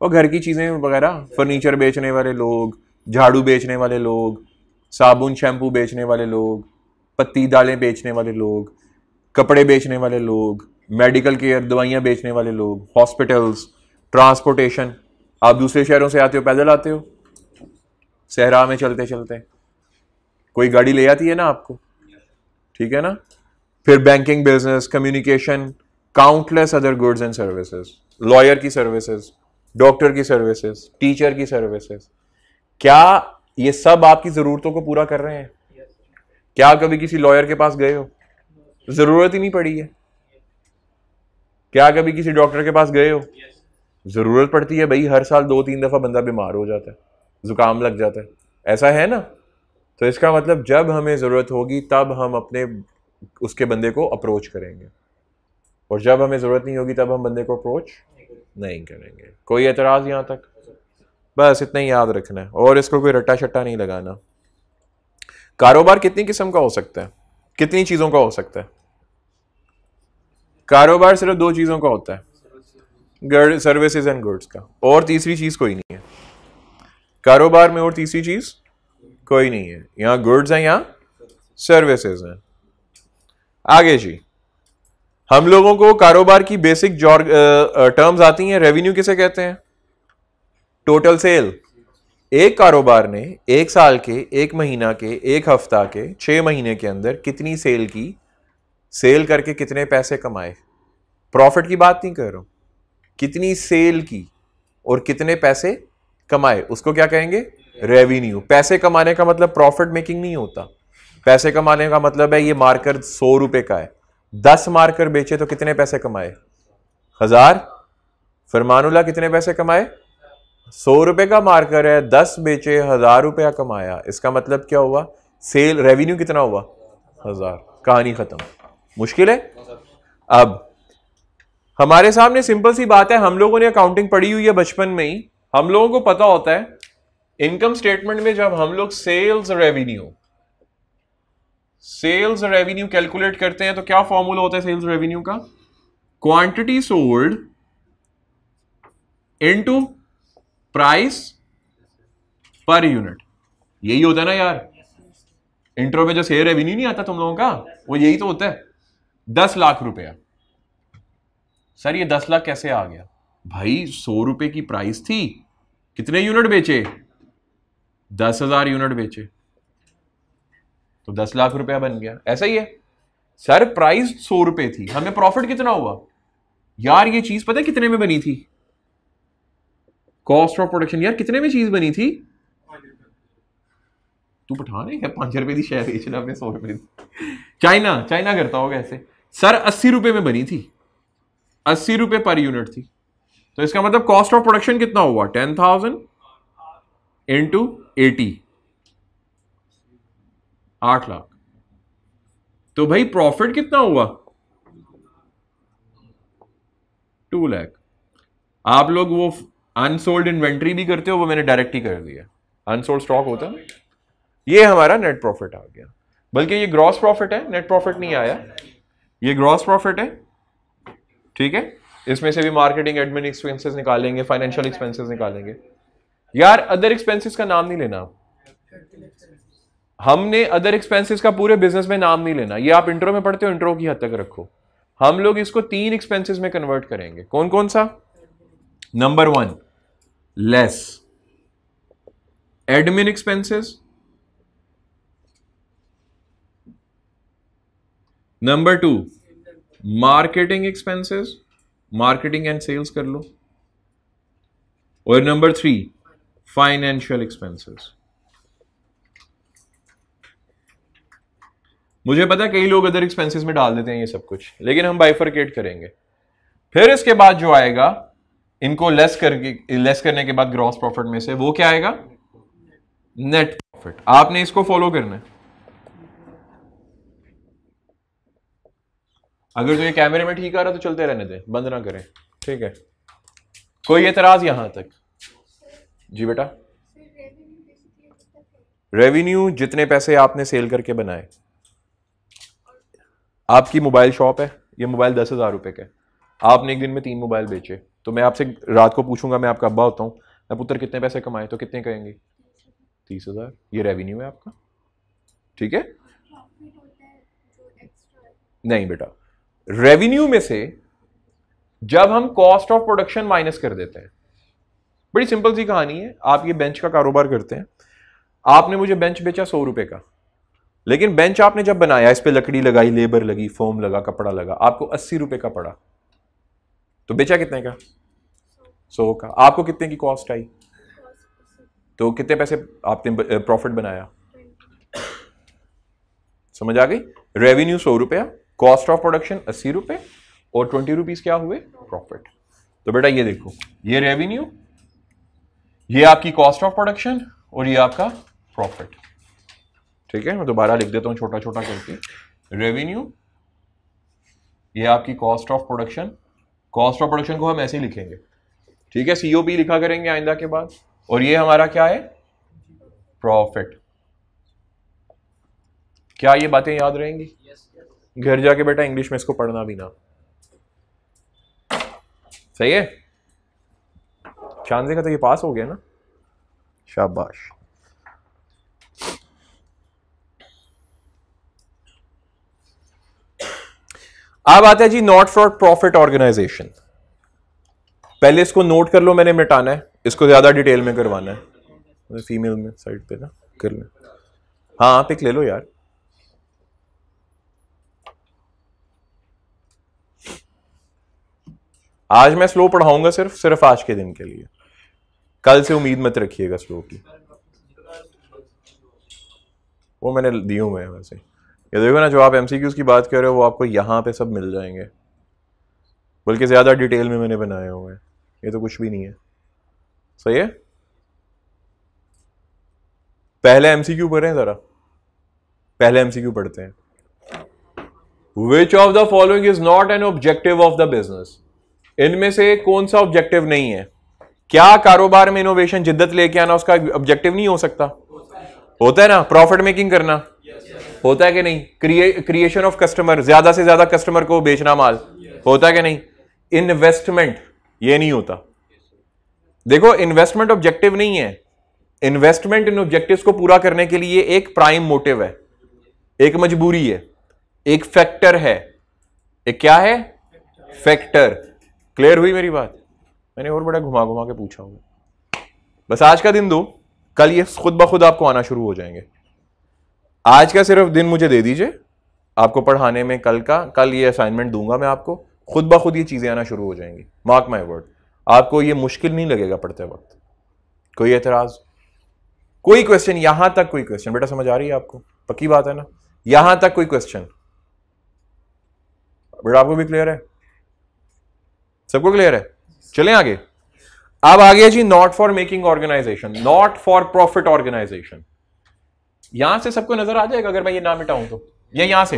A: और घर की चीज़ें वगैरह फर्नीचर बेचने वाले लोग झाड़ू बेचने वाले लोग साबुन शैम्पू बेचने वाले लोग पत्ती दालें बेचने वाले लोग कपड़े बेचने वाले लोग मेडिकल केयर दवाइयाँ बेचने वाले लोग हॉस्पिटल्स ट्रांसपोर्टेशन आप दूसरे शहरों से आते हो पैदल आते हो सहरा में चलते चलते कोई गाड़ी ले आती है ना आपको ठीक है ना फिर banking business communication countless other goods and services lawyer की सर्विसेज डॉक्टर की सर्विसेज टीचर की सर्विसेज क्या ये सब आपकी ज़रूरतों को पूरा कर रहे हैं क्या आप कभी किसी लॉयर के पास गए हो जरूरत ही नहीं पड़ी है क्या कभी किसी डॉक्टर के पास गए हो जरूरत पड़ती है भाई हर साल दो तीन दफा बंदा बीमार हो जाता है जुकाम लग जाता है ऐसा है ना तो इसका मतलब जब हमें ज़रूरत होगी तब हम अपने उसके बंदे को अप्रोच करेंगे और जब हमें ज़रूरत नहीं होगी तब हम बंदे को अप्रोच नहीं करेंगे कोई एतराज़ यहाँ तक बस इतना ही याद रखना है और इसको कोई रट्टा शट्टा नहीं लगाना कारोबार कितनी किस्म का हो सकता है कितनी चीज़ों का हो सकता है कारोबार सिर्फ दो चीज़ों का होता है सर्विसेज एंड गुड्स का और तीसरी चीज़ कोई नहीं है कारोबार में और तीसरी चीज़ कोई नहीं है यहाँ गुड्स हैं यहाँ सर्विसेज हैं आगे जी हम लोगों को कारोबार की बेसिक टर्म्स आती हैं रेवेन्यू किसे कहते हैं टोटल सेल एक कारोबार ने एक साल के एक महीना के एक हफ्ता के छः महीने के अंदर कितनी सेल की सेल करके कितने पैसे कमाए प्रॉफिट की बात नहीं कर रहा हूँ कितनी सेल की और कितने पैसे कमाए उसको क्या कहेंगे रेवेन्यू पैसे कमाने का मतलब प्रॉफिट मेकिंग नहीं होता पैसे कमाने का मतलब है ये मार्कर सौ रुपए का है दस मार्कर बेचे तो कितने पैसे कमाए हजार फरमानुल्ला कितने पैसे कमाए सौ रुपये का मार्कर है दस बेचे हज़ार रुपया कमाया इसका मतलब क्या हुआ सेल रेवेन्यू कितना हुआ हज़ार कहानी ख़त्म मुश्किल है अब हमारे सामने सिंपल सी बात है हम लोगों ने अकाउंटिंग पढ़ी हुई है बचपन में ही हम लोगों को पता होता है इनकम स्टेटमेंट में जब हम लोग sales revenue sales revenue calculate करते हैं तो क्या फॉर्मूला होता है सेल्स रेवेन्यू का quantity sold into price per unit यही होता है ना यार इंट्रो में जो शेयर रेवेन्यू नहीं आता तुम लोगों का वो यही तो होता है दस लाख रुपया सर ये दस लाख कैसे आ गया भाई सौ रुपए की प्राइस थी कितने यूनिट बेचे दस हजार यूनिट बेचे तो दस लाख रुपया बन गया ऐसा ही है सर प्राइस सौ रुपए थी हमें प्रॉफिट कितना हुआ यार ये चीज पता है कितने में बनी थी कॉस्ट ऑफ प्रोडक्शन यार कितने में चीज बनी थी तू पठा रहे क्या पांच रुपए की शेयर बेचना अपने सौ रुपए चाइना चाइना करता होगा ऐसे सर अस्सी रुपए में बनी थी अस्सी रुपए पर यूनिट थी तो इसका मतलब कॉस्ट ऑफ प्रोडक्शन कितना हुआ टेन थाउजेंड इंटू एटी आठ लाख तो भाई प्रॉफिट कितना हुआ टू लैख आप लोग वो अनसोल्ड इन्वेंट्री भी करते हो वो मैंने डायरेक्ट ही कर दिया अनसोल्ड स्टॉक होता ये हमारा नेट प्रॉफिट आ गया बल्कि ये ग्रॉस प्रॉफिट है नेट प्रॉफिट नहीं आया ये ग्रॉस प्रॉफिट है ठीक है इसमें से भी मार्केटिंग एडमिन एक्सपेंसेस निकालेंगे फाइनेंशियल एक्सपेंसेस निकालेंगे यार अदर एक्सपेंसेस का नाम नहीं लेना हमने अदर एक्सपेंसेस का पूरे बिजनेस में नाम नहीं लेना ये आप इंट्रो में पढ़ते हो इंट्रो की हद तक रखो हम लोग इसको तीन एक्सपेंसेस में कन्वर्ट करेंगे कौन कौन सा number one less admin expenses. Number two, marketing expenses. Marketing and sales कर लो और number three, financial expenses. मुझे पता कई लोग अदर एक्सपेंसेस में डाल देते हैं ये सब कुछ लेकिन हम बाइफरकेट करेंगे फिर इसके बाद जो आएगा इनको लेस करके लेस करने के बाद ग्रॉस प्रॉफिट में से वो क्या आएगा नेट प्रॉफिट आपने इसको फॉलो करना है अगर जो तो ये कैमरे में ठीक आ रहा है तो चलते रहने दें बंद ना करें ठीक है कोई एतराज यहां तक जी बेटा रेवेन्यू जितने पैसे आपने सेल करके बनाए आपकी मोबाइल शॉप है ये मोबाइल दस हजार रुपए का है आपने एक दिन में तीन मोबाइल बेचे तो मैं आपसे रात को पूछूंगा मैं आपका अब्बा होता हूँ मैं पुत्र कितने पैसे कमाए तो कितने कहेंगे तीस हज़ार ये रेवेन्यू है आपका ठीक है नहीं बेटा रेवेन्यू में से जब हम कॉस्ट ऑफ प्रोडक्शन माइनस कर देते हैं बड़ी सिंपल सी कहानी है आप ये बेंच का कारोबार करते हैं आपने मुझे बेंच बेचा सौ रुपए का लेकिन बेंच आपने जब बनाया इस पर लकड़ी लगाई लेबर लगी फोम लगा कपड़ा लगा आपको अस्सी रुपए का पड़ा तो बेचा कितने का सौ का आपको कितने की कॉस्ट आई तो कितने पैसे आपने प्रॉफिट बनाया समझ आ गई रेवेन्यू सौ रुपया कॉस्ट ऑफ प्रोडक्शन अस्सी रुपए और ट्वेंटी रुपीज क्या हुए प्रॉफिट तो बेटा ये देखो ये रेवेन्यू ये आपकी कॉस्ट ऑफ प्रोडक्शन और ये आपका प्रॉफिट ठीक है मैं दोबारा लिख देता हूं छोटा छोटा करके रेवेन्यू ये आपकी cost of production cost of production को हम ऐसे ही लिखेंगे ठीक है सी लिखा करेंगे आइंदा के बाद और ये हमारा क्या है प्रॉफिट क्या ये बातें याद रहेंगी घर जाके बेटा इंग्लिश में इसको पढ़ना भी ना सही है चांदे का तो ये पास हो गया ना शाबाश अब आता है जी नॉट फॉर प्रॉफिट ऑर्गेनाइजेशन पहले इसको नोट कर लो मैंने मिटाना है इसको ज्यादा डिटेल में करवाना है फीमेल में साइड पे ना कर लें हाँ पिक ले लो यार आज मैं स्लो पढ़ाऊंगा सिर्फ सिर्फ आज के दिन के लिए कल से उम्मीद मत रखिएगा स्लो की वो मैंने दी हुए हैं वैसे ये देखो ना जो आप एम की बात कर रहे हो वो आपको यहाँ पे सब मिल जाएंगे बल्कि ज़्यादा डिटेल में मैंने बनाए हुए हैं ये तो कुछ भी नहीं है सही है पहले एम सी क्यू पढ़ें ज़रा पहले एम सी क्यू पढ़ते हैं which of the following is not an objective of the business इनमें से कौन सा ऑब्जेक्टिव नहीं है क्या कारोबार में इनोवेशन जिद्दत लेके आना उसका ऑब्जेक्टिव नहीं हो सकता होता है ना प्रॉफिट मेकिंग करना होता है कि नहीं क्रिए क्रिएशन ऑफ कस्टमर ज्यादा से ज्यादा कस्टमर को बेचना माल होता है कि नहीं इन्वेस्टमेंट ये नहीं होता देखो इन्वेस्टमेंट ऑब्जेक्टिव नहीं है इन्वेस्टमेंट इन ऑब्जेक्टिव्स को पूरा करने के लिए एक प्राइम मोटिव है एक मजबूरी है एक फैक्टर है एक क्या है फैक्टर क्लियर हुई मेरी बात मैंने और बड़ा घुमा घुमा के पूछा होगा बस आज का दिन दो कल ये खुद ब खुद आपको आना शुरू हो जाएंगे आज का सिर्फ दिन मुझे दे दीजिए आपको पढ़ाने में कल का कल ये असाइनमेंट दूंगा मैं आपको खुद ब खुद ये चीज़ें आना शुरू हो जाएंगी मार्क माई वर्ड आपको ये मुश्किल नहीं लगेगा पढ़ते वक्त कोई एतराज़ कोई क्वेश्चन यहां तक कोई क्वेश्चन बेटा समझ आ रही है आपको पक्की बात है ना यहां तक कोई क्वेश्चन बेटा आपको भी क्लियर है सबको क्लियर है चलें आगे अब आगे जी not for making organisation not for profit organisation यहां से सबको नजर आ जाएगा अगर मैं ये ना मिटाऊं तो या यहां से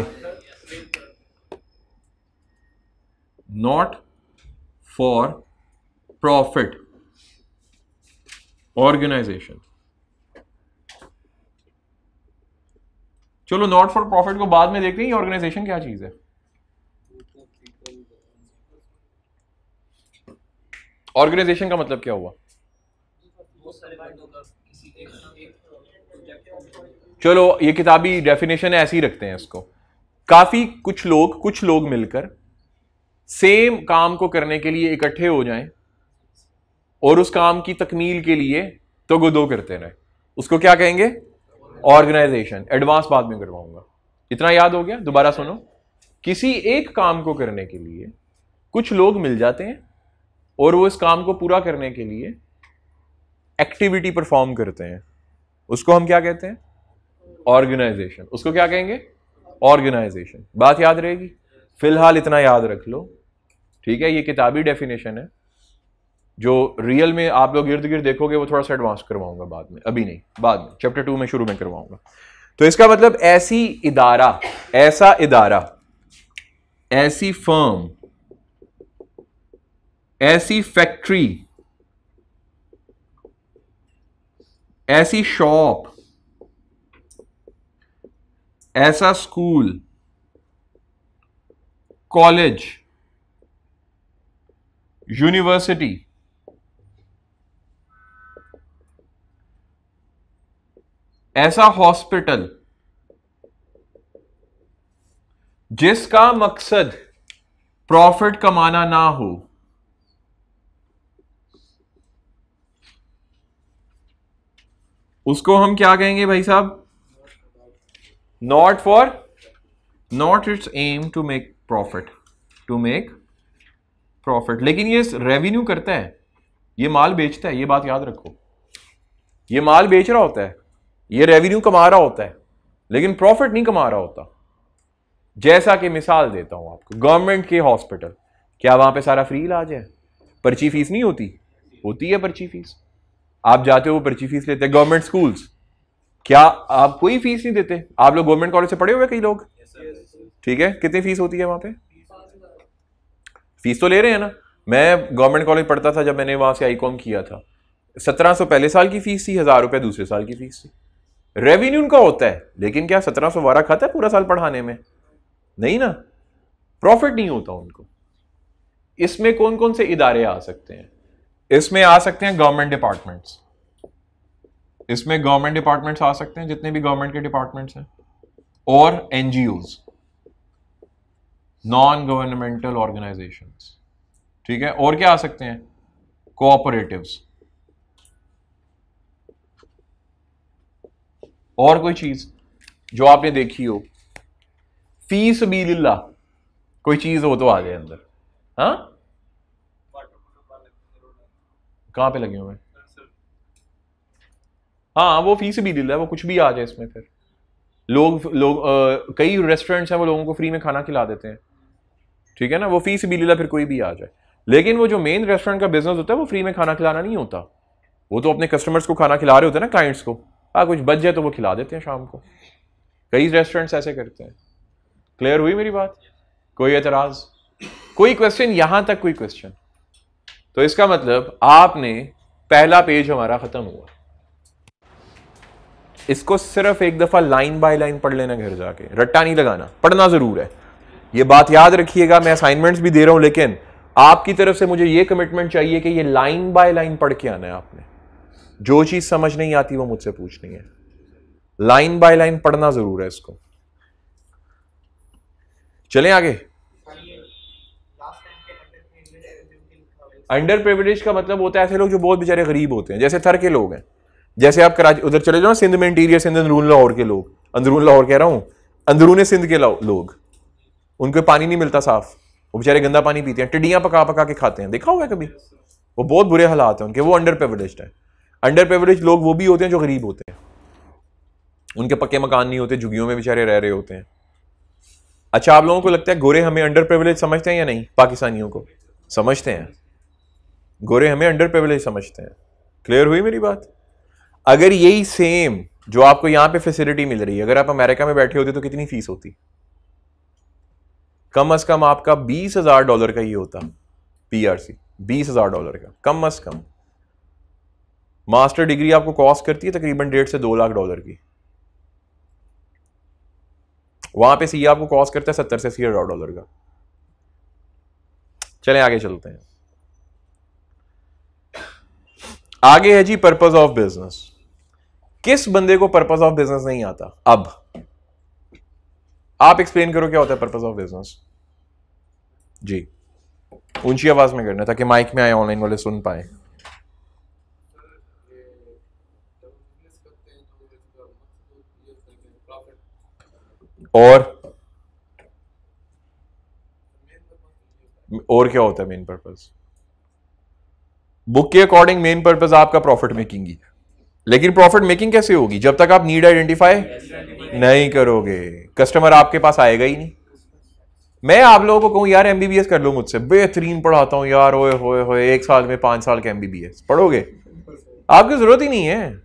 A: नॉट फॉर प्रॉफिट ऑर्गेनाइजेशन चलो नॉट फॉर प्रॉफिट को बाद में देखते हैं ये ऑर्गेनाइजेशन क्या चीज है ऑर्गेनाइजेशन का मतलब क्या हुआ चलो ये किताबी डेफिनेशन ऐसी ही रखते हैं इसको काफ़ी कुछ लोग कुछ लोग मिलकर सेम काम को करने के लिए इकट्ठे हो जाएं और उस काम की तकमील के लिए तो गुदो करते रहे उसको क्या कहेंगे ऑर्गेनाइजेशन एडवांस बाद में करवाऊंगा इतना याद हो गया दोबारा सुनो किसी एक काम को करने के लिए कुछ लोग मिल जाते हैं और वो इस काम को पूरा करने के लिए एक्टिविटी परफॉर्म करते हैं उसको हम क्या कहते हैं ऑर्गेनाइजेशन उसको क्या कहेंगे ऑर्गेनाइजेशन बात याद रहेगी फिलहाल इतना याद रख लो ठीक है ये किताबी डेफिनेशन है जो रियल में आप लोग इर्द गिर्द देखोगे वो थोड़ा सा एडवांस करवाऊंगा बाद में अभी नहीं बाद में चैप्टर टू में शुरू में करवाऊंगा तो इसका मतलब ऐसी इदारा ऐसा इदारा ऐसी फर्म ऐसी फैक्ट्री ऐसी शॉप ऐसा स्कूल कॉलेज यूनिवर्सिटी ऐसा हॉस्पिटल जिसका मकसद प्रॉफिट कमाना ना हो उसको हम क्या कहेंगे भाई साहब not for not its aim to make profit to make profit लेकिन ये revenue करता है ये माल बेचता है ये बात याद रखो ये माल बेच रहा होता है ये रेवेन्यू कमा रहा होता है लेकिन प्रॉफिट नहीं कमा रहा होता जैसा कि मिसाल देता हूं आपको गवर्नमेंट के हॉस्पिटल क्या वहां पे सारा फ्री इलाज है पर्ची फीस नहीं होती होती है पर्ची फीस आप जाते हो पर्ची फीस लेते हैं गवर्नमेंट स्कूल्स क्या आप कोई फीस नहीं देते आप लोग गवर्नमेंट कॉलेज से पढ़े हुए कई लोग ठीक है कितनी फीस होती है वहां पे फीस तो ले रहे हैं ना मैं गवर्नमेंट कॉलेज पढ़ता था जब मैंने वहां से आई कॉम किया था सत्रह सौ पहले साल की फीस थी हजार रुपये दूसरे साल की फीस थी रेवेन्यू उनका होता है लेकिन क्या सत्रह सौ वारा खाता है पूरा साल पढ़ाने में नहीं ना प्रॉफिट नहीं होता उनको इसमें कौन कौन से इदारे आ सकते हैं इसमें आ सकते हैं गवर्नमेंट डिपार्टमेंट्स इसमें गवर्नमेंट डिपार्टमेंट्स आ सकते हैं जितने भी गवर्नमेंट के डिपार्टमेंट्स हैं और एनजीओज नॉन गवर्नमेंटल ऑर्गेनाइजेशन ठीक है और क्या आ सकते हैं कोऑपरेटिव और कोई चीज जो आपने देखी हो फीस बीलिल्ला कोई चीज हो तो आ जाए अंदर हाँ कहां पे लगे हुए हाँ वो फीस भी दिल है वो कुछ भी आ जाए इसमें फिर लोग लोग कई रेस्टोरेंट्स हैं वो लोगों को फ्री में खाना खिला देते हैं ठीक है ना वो फीस भी लीला फिर कोई भी आ जाए लेकिन वो जो मेन रेस्टोरेंट का बिजनेस होता है वो फ्री में खाना खिलाना नहीं होता वो तो अपने कस्टमर्स को खाना खिला रहे होते हैं ना क्लाइंट्स को हाँ कुछ बच जाए तो वो खिला देते हैं शाम को कई रेस्टोरेंट्स ऐसे करते हैं क्लियर हुई मेरी बात कोई एतराज कोई क्वेश्चन यहां तक कोई क्वेश्चन तो इसका मतलब आपने पहला पेज हमारा खत्म हुआ इसको सिर्फ एक दफा लाइन बाय लाइन पढ़ लेना घर जाके रट्टा नहीं लगाना पढ़ना जरूर है ये बात याद रखिएगा मैं असाइनमेंट्स भी दे रहा हूं लेकिन आपकी तरफ से मुझे ये कमिटमेंट चाहिए कि ये लाइन बाय लाइन पढ़ के आना है आपने जो चीज समझ नहीं आती वो मुझसे पूछनी है लाइन बाय लाइन पढ़ना जरूर है इसको चले आगे अंडर प्रिविलेज का मतलब होता है ऐसे लोग जो बहुत बेचारे गरीब होते हैं जैसे थर के लोग हैं जैसे आप कराची उधर चले जाओ सिंध में इंटीरियर सिंध अंदरून लाहौर के लोग अंदरून लाहौर कह रहा हूँ अंदरून सिंध के लोग उनको पानी नहीं मिलता साफ वो बेचारे गंदा पानी पीते हैं टिड्डियाँ पका पका के खाते हैं देखा हुआ है कभी वो बहुत बुरे हालात हैं उनके वो अंडर प्रिवलेज्ड है अंडर प्रिवलेज लोग वो भी होते हैं जो गरीब होते हैं उनके पक्के मकान नहीं होते झुग्गियों में बेचारे रह रहे होते हैं अच्छा आप लोगों को लगता है गोरे हमें अंडर प्रिवलेज समझते हैं या नहीं पाकिस्तानियों को समझते हैं गोरे हमें अंडर प्रिवलेज समझते हैं क्लियर हुई मेरी बात अगर यही सेम जो आपको यहां पे फैसिलिटी मिल रही है अगर आप अमेरिका में बैठे होते तो कितनी फीस होती कम अज कम आपका बीस हजार डॉलर का ही होता पीआरसी बीस हजार डॉलर का कम अज कम मास्टर डिग्री आपको कॉस्ट करती है तकरीबन डेढ़ से दो लाख डॉलर की वहां पे सीए आपको कॉस्ट करता है सत्तर से अस्सी हजार डॉलर का चले आगे चलते हैं आगे है जी पर्पज ऑफ बिजनेस किस बंदे को पर्पज ऑफ बिजनेस नहीं आता अब आप एक्सप्लेन करो क्या होता है पर्पज ऑफ बिजनेस जी ऊंची आवाज में करना ताकि माइक में आए ऑनलाइन वाले सुन पाए और और क्या होता है मेन पर्पज बुक के अकॉर्डिंग मेन पर्पज आपका प्रॉफिट मेकिंग ही है लेकिन प्रॉफिट मेकिंग कैसे होगी जब तक आप नीड आइडेंटिफाई नहीं करोगे कस्टमर आपके पास आएगा ही नहीं मैं आप लोगों को कहूं यार एमबीबीएस कर लो मुझसे बेहतरीन पढ़ाता हूं यार ओए होए होए एक साल में पांच साल के एमबीबीएस पढ़ोगे आपकी जरूरत ही नहीं है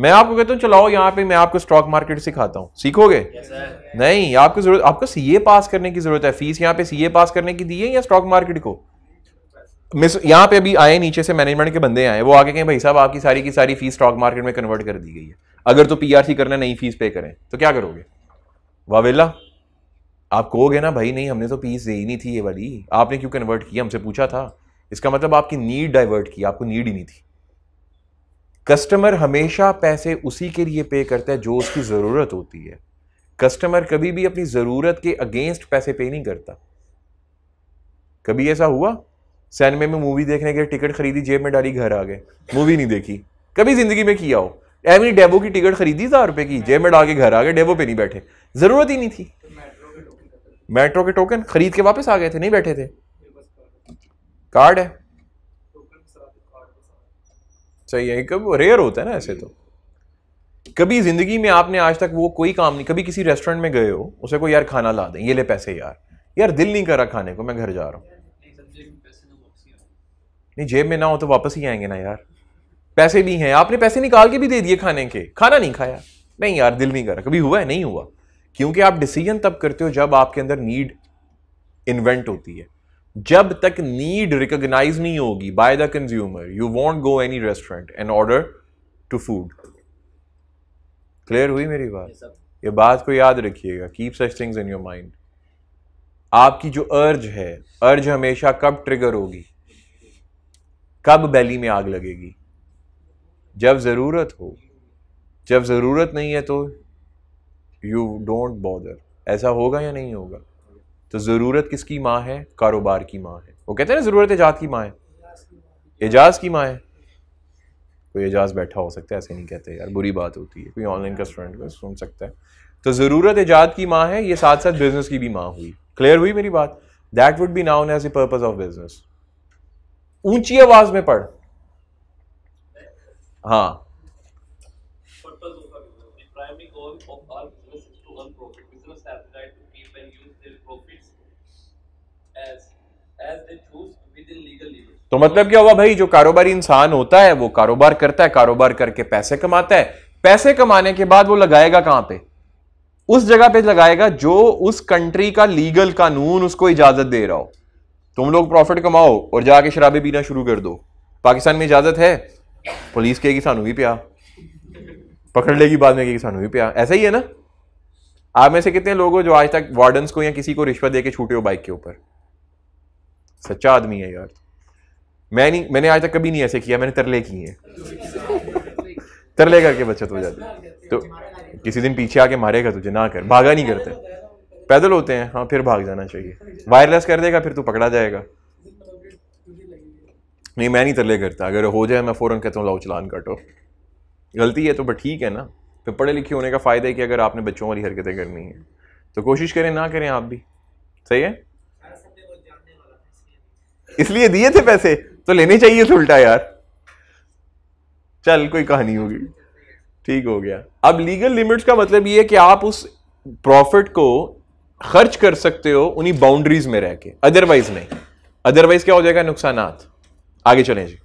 A: मैं आपको कहता हूँ चलाओ यहाँ पे मैं आपको स्टॉक मार्केट सिखाता हूँ सीखोगे yes, नहीं आपको जरूरत आपको सीए पास करने की जरूरत है फीस यहाँ पे सीए पास करने की दी है या स्टॉक मार्केट को मिस यहाँ पे अभी आए नीचे से मैनेजमेंट के बंदे आए वो आगे कहें भाई साहब आपकी सारी की सारी फीस स्टॉक मार्केट में कन्वर्ट कर दी गई है अगर तो पीआरसी करना नई फीस पे करें तो क्या करोगे वावेला आप कहोगे ना भाई नहीं हमने तो फीस दे ही नहीं थी ये वाली आपने क्यों कन्वर्ट किया हमसे पूछा था इसका मतलब आपकी नीड डाइवर्ट की आपको नीड ही नहीं थी कस्टमर हमेशा पैसे उसी के लिए पे करता है जो उसकी ज़रूरत होती है कस्टमर कभी भी अपनी ज़रूरत के अगेंस्ट पैसे पे नहीं करता कभी ऐसा हुआ सैनमे में मूवी देखने के टिकट खरीदी जेब में डाली घर आ गए मूवी नहीं देखी कभी जिंदगी में किया हो एवनी डेबो की टिकट खरीदी हजार रुपए की जेब में डाल के घर आ गए डेबो पे नहीं बैठे जरूरत ही नहीं थी मेट्रो के टोकन खरीद के वापस आ गए थे नहीं बैठे थे कार्ड है सही है कब रेयर होता है ना ऐसे तो कभी जिंदगी में आपने आज तक वो कोई काम नहीं कभी किसी रेस्टोरेंट में गए हो उसे कोई यार खाना ला दें ये ले पैसे यार यार दिल नहीं करा खाने को मैं घर जा रहा हूँ नहीं जेब में ना हो तो वापस ही आएंगे ना यार पैसे भी हैं आपने पैसे निकाल के भी दे दिए खाने के खाना नहीं खाया नहीं यार दिल नहीं करा कभी हुआ है नहीं हुआ क्योंकि आप डिसीजन तब करते हो जब आपके अंदर नीड इन्वेंट होती है जब तक नीड रिकोगनाइज नहीं होगी by the consumer you want go any restaurant and order to food clear हुई मेरी बात ये बात को याद रखिएगा keep such things in your mind आपकी जो अर्ज है अर्ज हमेशा कब ट्रिगर होगी कब बैली में आग लगेगी जब ज़रूरत हो जब ज़रूरत नहीं है तो यू डोंट बॉदर ऐसा होगा या नहीं होगा तो ज़रूरत किसकी माँ है कारोबार की माँ है वो कहते हैं ना ज़रूरत एजाज की माँ है एजाज की माँ है कोई एजाज बैठा हो सकता है ऐसे नहीं कहते यार बुरी बात होती है कोई ऑनलाइन का स्टूडेंट सुन सकता है तो ज़रूरत एजाद की माँ है ये साथ साथ बिजनेस की भी माँ हुई क्लियर हुई मेरी बात that would be known as a purpose of business ऊंची आवाज में पढ़ हाँ तो मतलब क्या हुआ भाई जो कारोबारी इंसान होता है वो कारोबार करता है कारोबार करके पैसे कमाता है पैसे कमाने के बाद वो लगाएगा कहां पे उस जगह पे लगाएगा जो उस कंट्री का लीगल कानून उसको इजाजत दे रहा हो तुम लोग प्रॉफिट कमाओ और जाके शराबे पीना शुरू कर दो पाकिस्तान में इजाज़त है पुलिस कहेगी सानू भी प्या पकड़ लेगी बाद में कहेगी सानू भी प्या ऐसा ही है ना आप में से कितने लोग हो जो आज तक वार्डन्स को या किसी को रिश्वत दे के छूटे हो बाइक के ऊपर सच्चा आदमी है यार मैं नहीं मैंने आज तक कभी नहीं ऐसे किया मैंने तरले किए हैं तरले करके बचत हो जाती तो किसी दिन पीछे आके मारेगा तुझे तो ना कर भागा नहीं करते पैदल होते हैं हाँ फिर भाग जाना चाहिए वायरलेस कर देगा फिर तू पकड़ा जाएगा नहीं मैं नहीं तरले करता अगर हो जाए मैं फ़ौरन कहता हूँ लाओ चलान काटो गलती है तो बट ठीक है ना फिर पढ़े लिखे होने का फ़ायदा है कि अगर आपने बच्चों वाली हरकतें करनी है तो कोशिश करें ना करें आप भी सही है इसलिए दिए थे पैसे तो लेने चाहिए थे उल्टा यार चल कोई कहानी होगी ठीक हो गया अब लीगल लिमिट्स का मतलब ये है कि आप उस प्रॉफिट को खर्च कर सकते हो उन्हीं बाउंड्रीज में रह के अदरवाइज नहीं अदरवाइज क्या हो जाएगा नुकसान आगे चले जी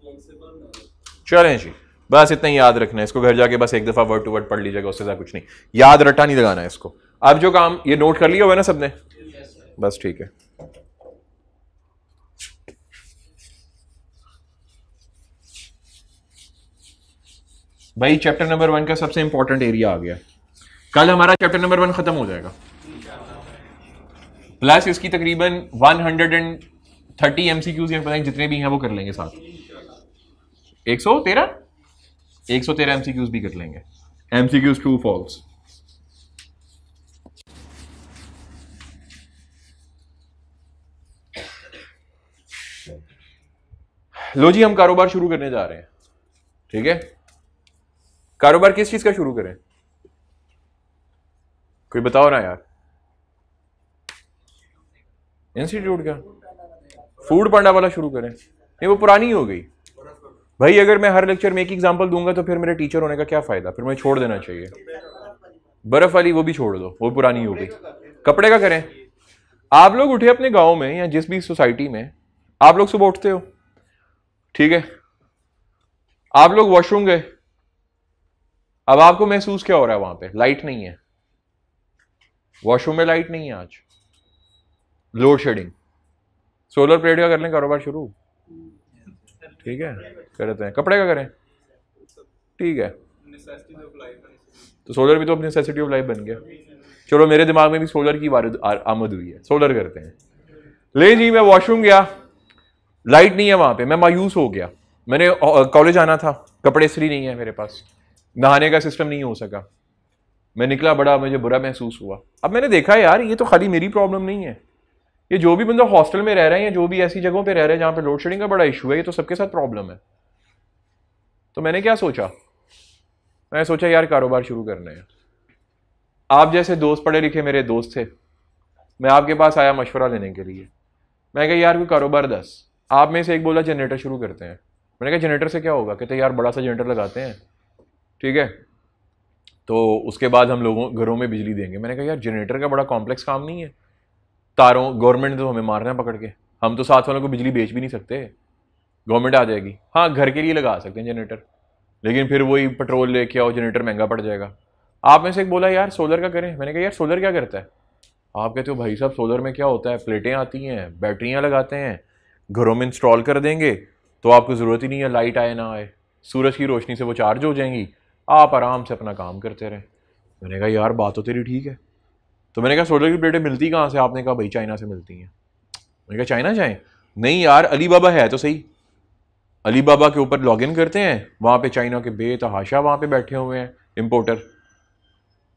A: uh, चले जी बस इतना ही याद रखना है इसको घर जाके बस एक दफ़ा वर्ड टू वर्ड पढ़ लीजिएगा उससे ज़्यादा कुछ नहीं याद रटा नहीं लगाना है इसको अब जो काम ये नोट कर लिया हुआ है ना सबने बस ठीक है भाई चैप्टर नंबर वन का सबसे इंपॉर्टेंट एरिया आ गया कल हमारा चैप्टर नंबर वन खत्म हो जाएगा प्लस इसकी तकरीबन 130 एमसीक्यूज या पता नहीं जितने भी हैं वो कर लेंगे साथ एक सौ तेरह एक सौ तेरह एमसीक्यूज भी कर लेंगे एमसीक्यूज ट्रू फॉल्स लो जी हम कारोबार शुरू करने जा रहे हैं ठीक है कारोबार किस चीज का शुरू करें कोई बताओ ना यार इंस्टीट्यूट का फूड पांडा वाला शुरू करें नहीं वो पुरानी हो गई भाई अगर मैं हर लेक्चर में एक एग्जाम्पल दूंगा तो फिर मेरे टीचर होने का क्या फ़ायदा फिर मैं छोड़ देना चाहिए बर्फ़ वाली वो भी छोड़ दो वो पुरानी हो गई कपड़े का करें आप लोग उठे अपने गाँव में या जिस भी सोसाइटी में आप लोग सुबह उठते हो ठीक है आप लोग वॉशरूम गए अब आपको महसूस क्या हो रहा है वहां पे लाइट नहीं है वॉशरूम में लाइट नहीं है आज लोड शेडिंग सोलर प्लेट का कर लें कारोबार शुरू ठीक है कर देते हैं कपड़े का करें ठीक है तो सोलर भी तो अपनी नेसेसिटी ऑफ लाइफ बन गया चलो मेरे दिमाग में भी सोलर की आमद हुई है सोलर करते हैं ले जी मैं वॉशरूम गया लाइट नहीं है वहाँ पे मैं मायूस हो गया मैंने कॉलेज आना था कपड़े सरी नहीं है मेरे पास नहाने का सिस्टम नहीं हो सका मैं निकला बड़ा मुझे बुरा महसूस हुआ अब मैंने देखा यार ये तो खाली मेरी प्रॉब्लम नहीं है ये जो भी बंदा हॉस्टल में रह रहे हैं या जो भी ऐसी जगहों पे रह रहे हैं जहाँ पे लोड शेडिंग का बड़ा इशू है ये तो सबके साथ प्रॉब्लम है तो मैंने क्या सोचा मैंने सोचा यार कारोबार शुरू करना है आप जैसे दोस्त पढ़े लिखे मेरे दोस्त थे मैं आपके पास आया मशवरा लेने के लिए मैं कहा यार कोई कारोबार दस आप में से एक बोला जनरेटर शुरू करते हैं मैंने कहा जनरेटर से क्या होगा कहते यार बड़ा सा जनरेटर लगाते हैं ठीक है तो उसके बाद हम लोगों घरों में बिजली देंगे मैंने कहा यार जनरेटर का बड़ा कॉम्प्लेक्स काम नहीं है तारों गवर्नमेंट ने तो हमें मारना है पकड़ के हम तो साथ वालों को बिजली बेच भी नहीं सकते गवर्नमेंट आ जाएगी हाँ घर के लिए लगा सकते हैं जनरेटर लेकिन फिर वही पेट्रोल लेके आओ जनरेटर महंगा पड़ जाएगा आप में से एक बोला यार सोलर का करें मैंने कहा यार सोलर क्या करता है आप कहते हो भाई साहब सोलर में क्या होता है प्लेटें आती हैं बैटरियाँ लगाते हैं घरों में इंस्टॉल कर देंगे तो आपको ज़रूरत ही नहीं है लाइट आए ना आए सूरज की रोशनी से वो चार्ज हो जाएंगी आप आराम से अपना काम करते रहें मैंने कहा यार बात तो तेरी ठीक है तो मैंने कहा सोलर की प्लेटें मिलती कहाँ से आपने कहा भाई चाइना से मिलती हैं मैंने कहा चाइना जाएँ नहीं यार अली बाबा है तो सही अली बाबा के ऊपर लॉगिन करते हैं वहाँ पे चाइना के बेतहाशा वहाँ पे बैठे हुए हैं इम्पोर्टर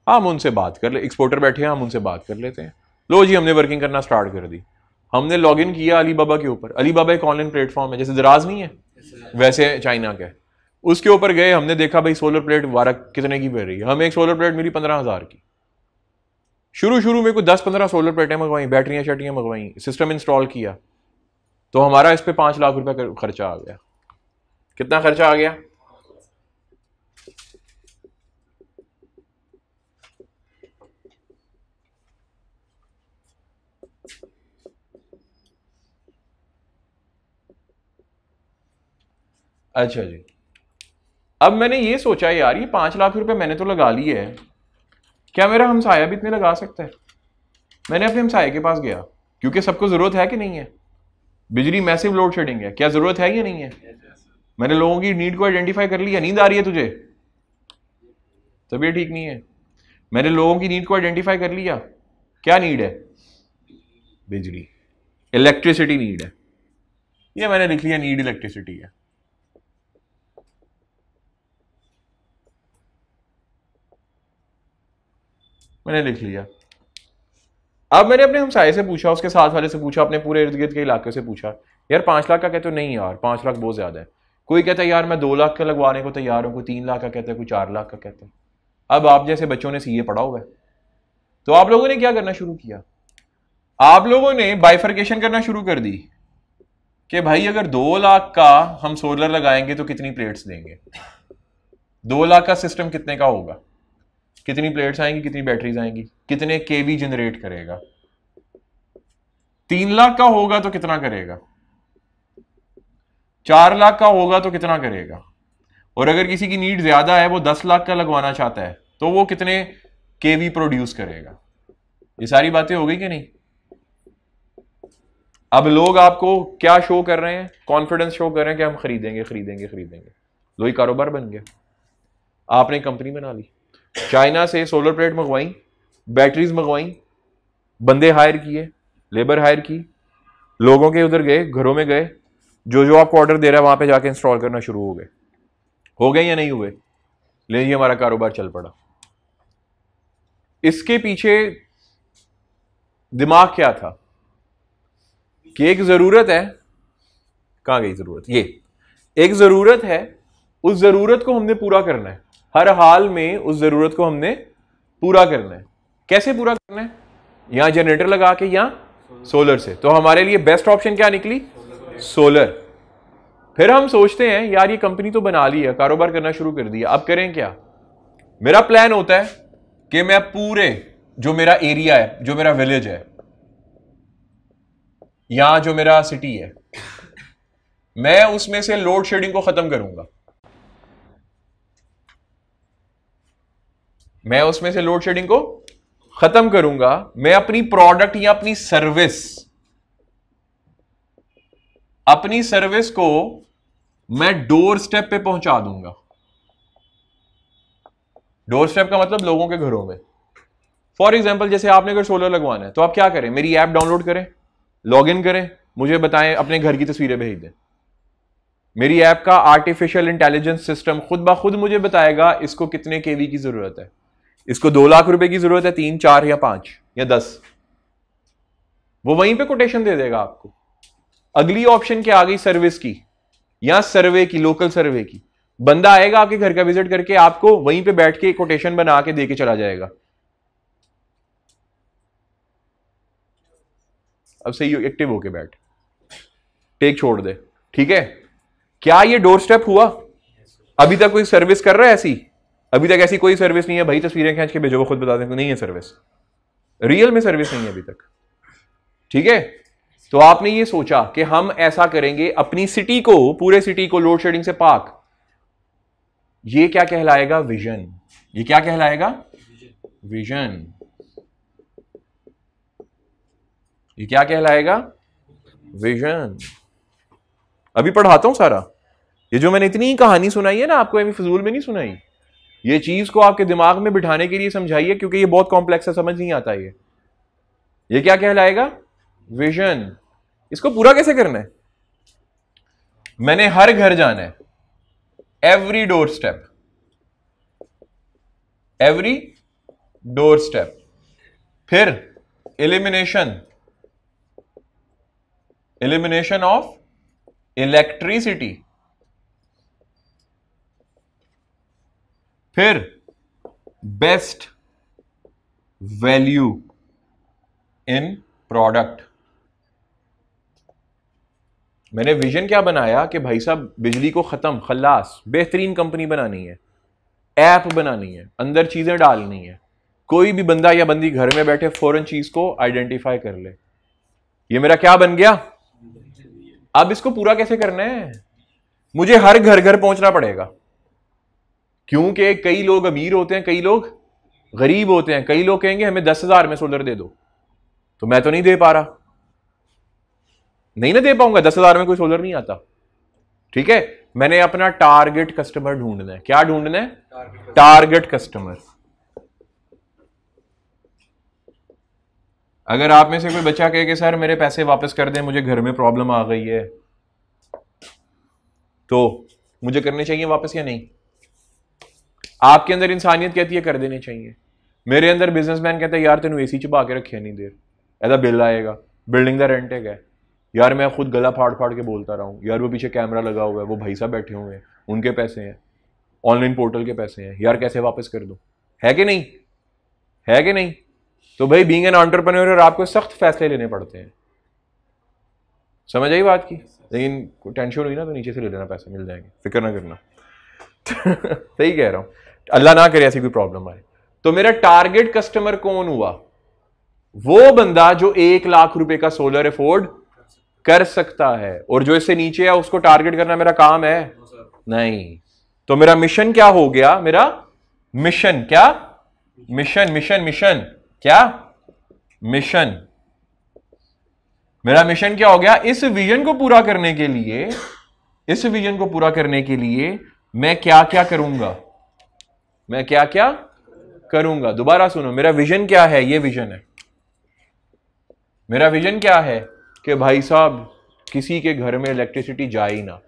A: हम उनसे बात कर ले एक्सपोर्टर बैठे हैं हम उनसे बात कर लेते हैं लो जी हमने वर्किंग करना स्टार्ट कर दी हमने लॉग इन किया अली बाबा के ऊपर अली बाबा एक ऑनलाइन प्लेटफॉर्म है जैसे दराज नहीं है वैसे चाइना का उसके ऊपर गए हमने देखा भाई सोलर प्लेट वारा कितने की पड़ रही है हमें एक सोलर प्लेट मिली पंद्रह हज़ार की शुरू शुरू में कोई दस पंद्रह सोलर प्लेटें मंगवाई बैटरियाँ शैटरियां मंगवाई सिस्टम इंस्टॉल किया तो हमारा इस पर पाँच लाख रुपया खर्चा आ गया कितना खर्चा आ गया अच्छा जी अब मैंने ये सोचा यार ये पांच लाख रुपए मैंने तो लगा लिए है क्या मेरा हमसाया भी इतने लगा सकता है मैंने अपने हमसाये के पास गया क्योंकि सबको ज़रूरत है कि नहीं है बिजली मैसिव लोड शेडिंग है क्या ज़रूरत है या नहीं है मैंने लोगों की नीड को आइडेंटिफाई कर लिया नींद आ रही है तुझे तबीयत ठीक नहीं है मैंने लोगों की नीड को आइडेंटिफाई कर लिया क्या नीड है बिजली इलेक्ट्रिसिटी नीड है ये मैंने लिख लिया नीड इलेक्ट्रिसिटी है मैंने लिख लिया अब मैंने अपने हमसाए से पूछा उसके साथ वाले से पूछा अपने पूरे इर्द गिर्द के इलाके से पूछा यार पाँच लाख का कहते हो नहीं यार पाँच लाख बहुत ज़्यादा है कोई कहता है यार मैं दो लाख का लगवाने को तैयार हूँ कोई तीन लाख का कहता है कोई चार लाख का कहता है अब आप जैसे बच्चों ने सी पढ़ा हुआ है तो आप लोगों ने क्या करना शुरू किया आप लोगों ने बाइफर्केशन करना शुरू कर दी कि भाई अगर दो लाख का हम सोलर लगाएंगे तो कितनी प्लेट्स देंगे दो लाख का सिस्टम कितने का होगा कितनी प्लेट्स आएंगी कितनी बैटरीज आएंगी कितने के बी जनरेट करेगा तीन लाख का होगा तो कितना करेगा चार लाख का होगा तो कितना करेगा और अगर किसी की नीड ज्यादा है वो दस लाख का लगवाना चाहता है तो वो कितने के वी प्रोड्यूस करेगा ये सारी बातें हो गई कि नहीं अब लोग आपको क्या शो कर रहे हैं कॉन्फिडेंस शो कर रहे हैं कि हम खरीदेंगे खरीदेंगे खरीदेंगे लो तो ही कारोबार बन गया आपने कंपनी बना ली चाइना से सोलर प्लेट मंगवाई बैटरीज मंगवाई बंदे हायर किए लेबर हायर की लोगों के उधर गए घरों में गए जो जो आपको ऑर्डर दे रहा है वहां पे जाके इंस्टॉल करना शुरू हो गए हो गए या नहीं हुए लेकिन जी हमारा कारोबार चल पड़ा इसके पीछे दिमाग क्या था कि एक ज़रूरत है कहां गई ज़रूरत ये एक ज़रूरत है उस ज़रूरत को हमने पूरा करना है हर हाल में उस ज़रूरत को हमने पूरा करना है कैसे पूरा करना है यहां जनरेटर लगा के यहां सोलर से तो हमारे लिए बेस्ट ऑप्शन क्या निकली सोलर, सोलर। फिर हम सोचते हैं यार ये कंपनी तो बना ली है कारोबार करना शुरू कर दिया अब करें क्या मेरा प्लान होता है कि मैं पूरे जो मेरा एरिया है जो मेरा विलेज है या जो मेरा सिटी है मैं उसमें से लोड शेडिंग को खत्म करूंगा मैं उसमें से लोड शेडिंग को खत्म करूंगा मैं अपनी प्रोडक्ट या अपनी सर्विस अपनी सर्विस को मैं डोर स्टेप पे पहुंचा दूंगा डोर स्टेप का मतलब लोगों के घरों में फॉर एग्जाम्पल जैसे आपने अगर सोलर लगवाना है तो आप क्या करें मेरी ऐप डाउनलोड करें लॉग इन करें मुझे बताएं अपने घर की तस्वीरें भेज दें मेरी ऐप का आर्टिफिशियल इंटेलिजेंस सिस्टम खुद ब खुद मुझे बताएगा इसको कितने केवी की जरूरत है इसको दो लाख रुपए की जरूरत है तीन चार या पांच या दस वो वहीं पे कोटेशन दे देगा आपको अगली ऑप्शन क्या आ गई सर्विस की या सर्वे की लोकल सर्वे की बंदा आएगा आपके घर का विजिट करके आपको वहीं पे बैठ के कोटेशन बना के देके चला जाएगा अब सही एक्टिव होके बैठ टेक छोड़ दे ठीक है क्या ये डोर स्टेप हुआ अभी तक कोई सर्विस कर रहा है ऐसी अभी तक ऐसी कोई सर्विस नहीं है भाई तस्वीरें खींच के भेजो वो खुद बता दें नहीं है सर्विस रियल में सर्विस नहीं है अभी तक ठीक है तो आपने ये सोचा कि हम ऐसा करेंगे अपनी सिटी को पूरे सिटी को लोड शेडिंग से पाक ये क्या कहलाएगा विजन ये क्या कहलाएगा विजन ये क्या कहलाएगा विजन अभी पढ़ाता हूं सारा ये जो मैंने इतनी कहानी सुनाई है ना आपको अभी फजूल में नहीं सुनाई ये चीज को आपके दिमाग में बिठाने के लिए समझाइए क्योंकि ये बहुत कॉम्प्लेक्स है समझ नहीं आता ये ये क्या कहलाएगा विजन इसको पूरा कैसे करना है मैंने हर घर जाना है every doorstep every doorstep फिर एलिमिनेशन एलिमिनेशन ऑफ इलेक्ट्रिसिटी फिर बेस्ट वैल्यू इन प्रोडक्ट मैंने विजन क्या बनाया कि भाई साहब बिजली को ख़त्म खलास बेहतरीन कंपनी बनानी है ऐप बनानी है अंदर चीज़ें डालनी है कोई भी बंदा या बंदी घर में बैठे फ़ौरन चीज़ को आइडेंटिफाई कर ले ये मेरा क्या बन गया अब इसको पूरा कैसे करना है मुझे हर घर घर पहुंचना पड़ेगा क्योंकि कई लोग अमीर होते हैं कई लोग गरीब होते हैं कई लोग कहेंगे हमें दस हजार में सोलर दे दो तो मैं तो नहीं दे पा रहा नहीं ना दे पाऊंगा दस हजार में कोई सोलर नहीं आता ठीक है मैंने अपना टारगेट कस्टमर ढूंढना है क्या ढूंढना है टारगेट कस्टमर अगर आप में से कोई बच्चा कहे कि सर मेरे पैसे वापस कर दें मुझे घर में प्रॉब्लम आ गई है तो मुझे करने चाहिए वापस या नहीं आपके अंदर इंसानियत कहती है कर देने चाहिए मेरे अंदर बिजनेसमैन कहता है यार तेन ए सी चबा के रखे नहीं देर ऐसा बिल आएगा बिल्डिंग का रेंट है यार मैं खुद गला फाड़ फाड़ के बोलता रहा हूँ यार वो पीछे कैमरा लगा हुआ है वो भाई साहब बैठे हुए हैं उनके पैसे हैं ऑनलाइन पोर्टल के पैसे हैं यार कैसे वापस कर दो है कि नहीं है कि नहीं तो भाई बींग एन ऑन्टरप्रनोर आपको सख्त फैसले लेने पड़ते हैं समझ आई बात की लेकिन टेंशन हुई ना तो नीचे से ले लेना पैसे मिल जाएंगे फिक्र ना करना [laughs] सही कह रहा हूँ अल्लाह ना करे ऐसी कोई प्रॉब्लम आए तो मेरा टारगेट कस्टमर कौन हुआ वो बंदा जो एक लाख रुपए का सोलर अफोर्ड कर सकता है और जो इससे नीचे है उसको टारगेट करना मेरा काम है हाँ नहीं तो मेरा मिशन क्या हो गया मेरा मिशन क्या मिशन मिशन मिशन क्या मिशन मेरा मिशन क्या हो गया इस विजन को पूरा करने के लिए इस विजन को पूरा करने के लिए मैं क्या क्या करूंगा मैं क्या क्या करूंगा दोबारा सुनो मेरा विजन क्या है ये विजन है मेरा विजन क्या है कि भाई साहब किसी के घर में इलेक्ट्रिसिटी जाए ही ना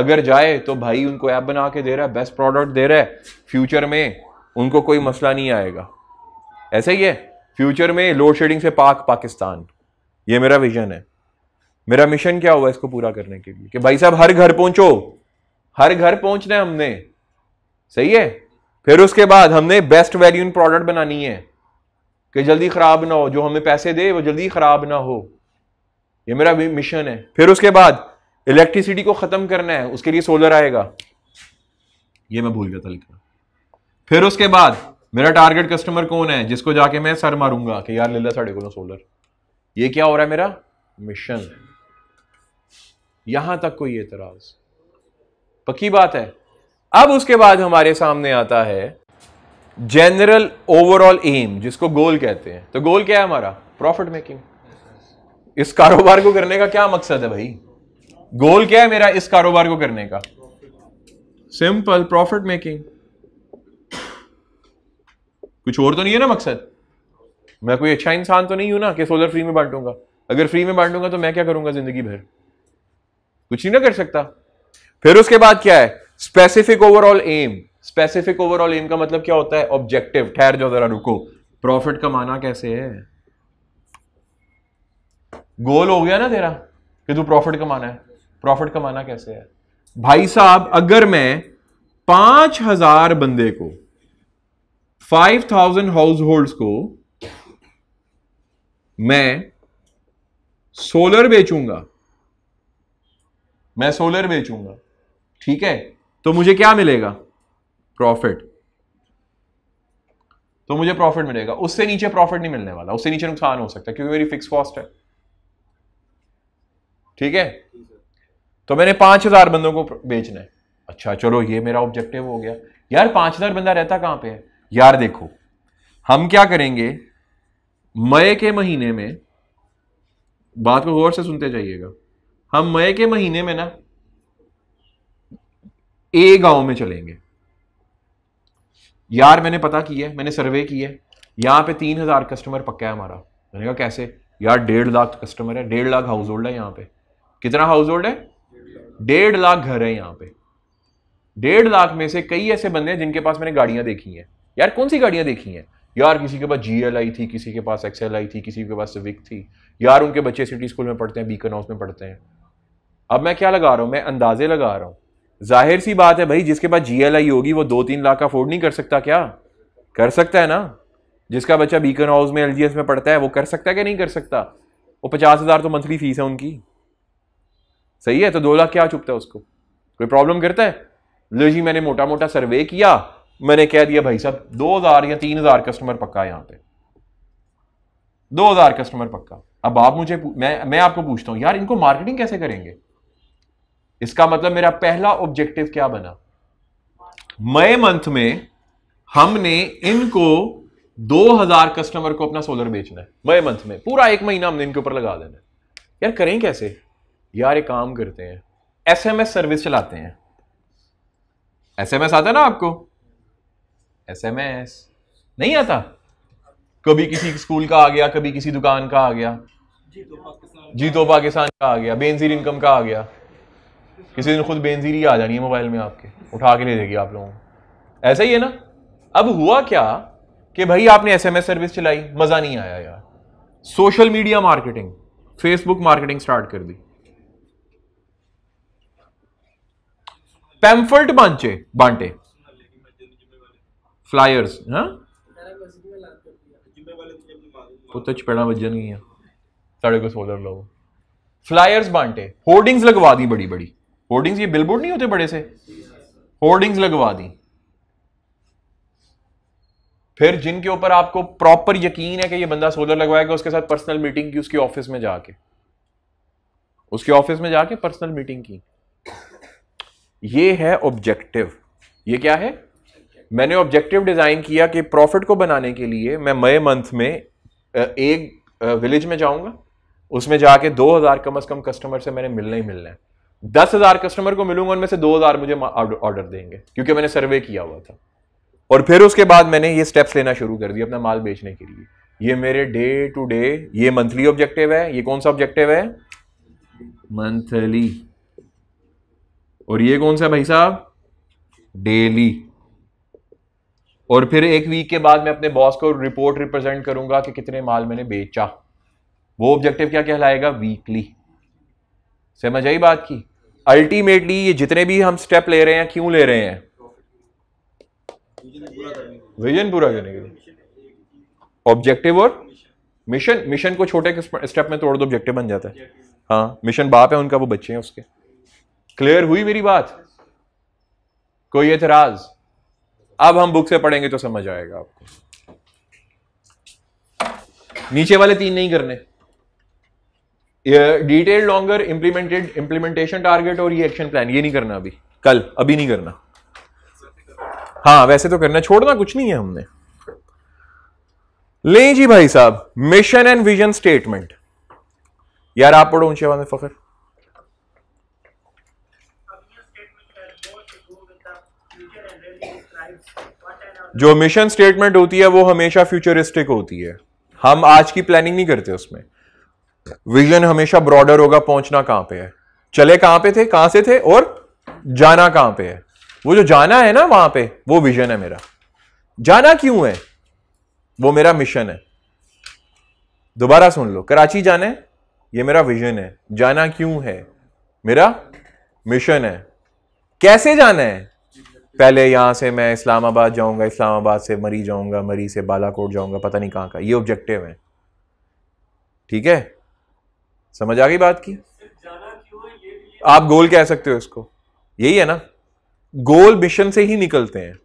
A: अगर जाए तो भाई उनको ऐप बना के दे रहा है बेस्ट प्रोडक्ट दे रहा है फ्यूचर में उनको कोई मसला नहीं आएगा ऐसा ही है फ्यूचर में लोड शेडिंग से पाक पाकिस्तान ये मेरा विजन है मेरा मिशन क्या हुआ इसको पूरा करने के लिए कि भाई साहब हर घर पहुंचो हर घर पहुंचना है हमने सही है फिर उसके बाद हमने बेस्ट वैल्यू इन प्रोडक्ट बनानी है कि जल्दी ख़राब ना हो जो हमें पैसे दे वो जल्दी ख़राब ना हो ये मेरा मिशन है फिर उसके बाद इलेक्ट्रिसिटी को ख़त्म करना है उसके लिए सोलर आएगा ये मैं भूल गया था लिखना फिर उसके बाद मेरा टारगेट कस्टमर कौन है जिसको जाके मैं सर मारूंगा कि यार ले साढ़े को सोलर ये क्या हो रहा है मेरा मिशन यहां तक कोई एतराज पक्की बात है अब उसके बाद हमारे सामने आता है जनरल ओवरऑल एम जिसको गोल कहते हैं तो गोल क्या है हमारा प्रॉफिट मेकिंग इस कारोबार को करने का क्या मकसद है भाई गोल क्या है मेरा इस कारोबार को करने का सिंपल प्रॉफिट मेकिंग कुछ और तो नहीं है ना मकसद मैं कोई अच्छा इंसान तो नहीं हूं ना कि सोलर फ्री में बांटूंगा अगर फ्री में बांटूंगा तो मैं क्या करूंगा जिंदगी भर कुछ नहीं ना कर सकता फिर उसके बाद क्या है specific overall aim specific overall aim का मतलब क्या होता है ऑब्जेक्टिव ठहर जाओ जरा रुको प्रॉफिट कमाना कैसे है गोल हो गया ना तेरा कि तू प्रॉफिट कमाना है प्रॉफिट कमाना कैसे है भाई साहब अगर मैं पांच हजार बंदे को फाइव थाउजेंड हाउस होल्ड को मैं सोलर बेचूंगा मैं सोलर बेचूंगा ठीक है तो मुझे क्या मिलेगा प्रॉफिट तो मुझे प्रॉफिट मिलेगा उससे नीचे प्रॉफिट नहीं मिलने वाला उससे नीचे नुकसान हो सकता है क्योंकि मेरी फिक्स कॉस्ट है ठीक है तो मैंने पांच हजार बंदों को बेचना है अच्छा चलो ये मेरा ऑब्जेक्टिव हो गया यार पांच हजार बंदा रहता कहां पे है यार देखो हम क्या करेंगे मई के महीने में बात को गौर से सुनते जाइएगा हम मई के महीने में ना ए गांव में चलेंगे यार मैंने पता किया है मैंने सर्वे किया है यहां पे तीन हजार कस्टमर पक्का है हमारा मैंने कहा कैसे यार डेढ़ लाख कस्टमर है डेढ़ लाख हाउस होल्ड है यहां पे कितना हाउस होल्ड है डेढ़ लाख घर है यहाँ पे डेढ़ लाख में से कई ऐसे बंदे हैं जिनके पास मैंने गाड़ियां देखी हैं यार कौन सी गाड़ियां देखी हैं यार किसी के पास जी एल आई थी किसी के पास एक्सएल आई थी किसी के पास सिविक थी यार उनके बच्चे सिटी स्कूल में पढ़ते हैं बीकन हाउस में पढ़ते हैं अब मैं क्या लगा रहा हूं मैं अंदाजे लगा रहा हूं जाहिर सी बात है भाई जिसके पास जीएलआई होगी वो दो तीन लाख का अफोर्ड नहीं कर सकता क्या कर सकता है ना जिसका बच्चा बीकन हाउस में एलजीएस में पढ़ता है वो कर सकता है क्या नहीं कर सकता वो पचास हज़ार तो मंथली फीस है उनकी सही है तो दो लाख क्या चुपता है उसको कोई प्रॉब्लम करता है लो जी मैंने मोटा मोटा सर्वे किया मैंने कह दिया भाई साहब दो हज़ार या तीन हज़ार कस्टमर पक्का यहाँ पे दो हज़ार कस्टमर पक्का अब आप मुझे मैं मैं आपको पूछता हूँ यार इनको मार्केटिंग कैसे करेंगे इसका मतलब मेरा पहला ऑब्जेक्टिव क्या बना मई मंथ में हमने इनको 2000 कस्टमर को अपना सोलर बेचना है मई मंथ में पूरा एक महीना हमने इनके ऊपर लगा देना है यार करें कैसे यार ये काम करते हैं एसएमएस सर्विस चलाते हैं एसएमएस आता है ना आपको एसएमएस नहीं आता कभी किसी स्कूल का आ गया कभी किसी दुकान का आ गया जी तो पाकिस्तान तो का आ गया बेनजीर इनकम का आ गया किसी दिन खुद बेनजीरी आ जानी है मोबाइल में आपके उठा के ले देगी आप लोगों को ऐसा ही है ना अब हुआ क्या कि भाई आपने एसएमएस सर्विस चलाई मज़ा नहीं आया यार social media marketing Facebook marketing start कर दी पैम्फर्ट बांचे बांटे फ्लायर्स हाँ पुत्र चपेड़ा बजन गई साढ़े को सोलर लोग फ्लायर्स बांटे होर्डिंग्स लगवा दी बड़ी बड़ी होर्डिंग्स ये बिलबोर्ड नहीं होते बड़े से होर्डिंग्स लगवा दी फिर जिनके ऊपर आपको प्रॉपर यकीन है कि ये बंदा सोलर लगवाएगा उसके साथ पर्सनल मीटिंग की उसके ऑफिस में जाके उसके ऑफिस में जाके पर्सनल मीटिंग की ये है ऑब्जेक्टिव ये क्या है मैंने ऑब्जेक्टिव डिजाइन किया कि प्रॉफिट को बनाने के लिए मैं मई मंथ में एक विलेज में जाऊंगा उसमें जाके 2000 कम अज कम कस्टमर से मैंने मिलना ही मिलना है दस हजार कस्टमर को मिलूंगा उनमें से दो हजार मुझे ऑर्डर देंगे क्योंकि मैंने सर्वे किया हुआ था और फिर उसके बाद मैंने ये स्टेप्स लेना शुरू कर दिया अपना माल बेचने के लिए ये मेरे डे टू डे ये मंथली ऑब्जेक्टिव है ये कौन सा ऑब्जेक्टिव है मंथली और ये कौन सा भाई साहब डेली और फिर एक वीक के बाद मैं अपने बॉस को रिपोर्ट रिप्रेजेंट करूंगा कि कितने माल मैंने बेचा वो ऑब्जेक्टिव क्या कहलाएगा वीकली समझ आई बात की अल्टीमेटली ये जितने भी हम स्टेप ले रहे हैं क्यों ले रहे हैं विजन पूरा करने के लिए ऑब्जेक्टिव और मिशन मिशन को छोटे स्टेप में तोड़ दो ऑब्जेक्टिव बन जाता है हाँ मिशन बाप है उनका वो बच्चे हैं उसके क्लियर हुई मेरी बात कोई एतराज अब हम बुक से पढ़ेंगे तो समझ आएगा आपको नीचे वाले तीन नहीं करने detail longer implemented implementation target और ये एक्शन प्लान ये नहीं करना अभी कल अभी नहीं करना हाँ वैसे तो करना छोड़ना कुछ नहीं है हमने ले जी भाई साहब मिशन एंड विजन स्टेटमेंट यार आप पढ़ो ऊंचे वाले फखर जो मिशन स्टेटमेंट होती है वो हमेशा फ्यूचरिस्टिक होती है हम आज की प्लानिंग नहीं करते उसमें विजन हमेशा ब्रॉडर होगा पहुंचना कहां पे है चले कहां पे थे कहां से थे और जाना कहां पे है वो जो जाना है ना वहां पे वो विजन है मेरा जाना क्यों है वो मेरा मिशन है दोबारा सुन लो कराची जाना है ये मेरा विजन है जाना क्यों है मेरा मिशन है कैसे जाना है पहले यहां से मैं इस्लामाबाद जाऊंगा इस्लामाबाद से मरी जाऊंगा मरी से बालाकोट जाऊंगा पता नहीं कहां का ये ऑब्जेक्टिव है ठीक है समझ आ गई बात की आप गोल कह सकते हो इसको यही है ना गोल मिशन से ही निकलते हैं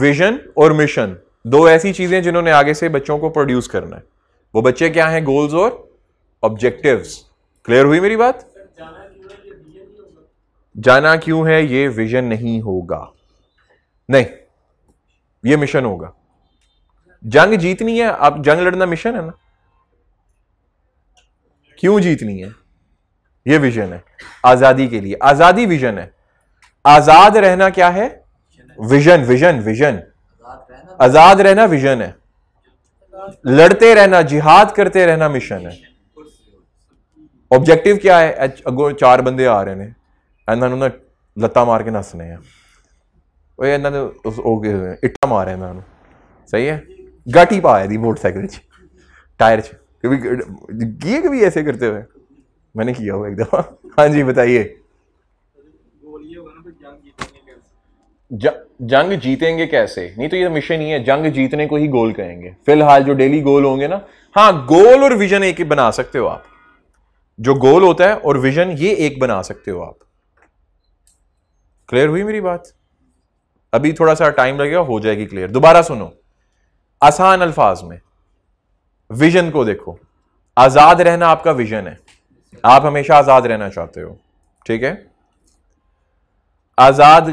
A: विजन और मिशन दो ऐसी चीजें जिन्होंने आगे से बच्चों को प्रोड्यूस करना है वो बच्चे क्या हैं गोल्स और ऑब्जेक्टिव्स क्लियर हुई मेरी बात जाना क्यों है ये विजन नहीं होगा नहीं ये मिशन होगा जंग जीतनी है आप जंग लड़ना मिशन है ना क्यों जीतनी है ये विजन है आजादी के लिए आजादी विजन है आजाद रहना क्या है विजन विजन विजन आजाद रहना विजन है लड़ते रहना जिहाद करते रहना मिशन है ऑब्जेक्टिव क्या है अगो चार बंदे आ रहे हैं ਇਹਨਾਂ ਨੂੰ ਨਾ मार के नसने हैं ਆ ਉਹ ਇਹਨਾਂ ਦੇ ਉਹ ਗਏ ਇੱਟਾਂ ਮਾਰੇ ਇਹਨਾਂ ਨੂੰ ਸਹੀ ਹੈ ਗਾਟੀ ਪਾਇਆ ਦੀ ਮੋਟਰਸਾਈਕਲ 'ਚ ਟਾਇਰ 'ਚ कभी किए कभी ऐसे करते हुए मैंने किया हुआ एक दफ़ा हाँ जी बताइए जंग जीतेंगे कैसे नहीं तो ये मिशन ही है जंग जीतने को ही गोल कहेंगे फिलहाल जो डेली गोल होंगे ना हाँ गोल और विजन एक ही बना सकते हो आप जो गोल होता है और विजन ये एक बना सकते हो आप क्लियर हुई मेरी बात अभी थोड़ा सा टाइम लगेगा हो जाएगी क्लियर दोबारा सुनो आसान अल्फाज में विजन को देखो आजाद रहना आपका विजन है आप हमेशा आजाद रहना चाहते हो ठीक है आजाद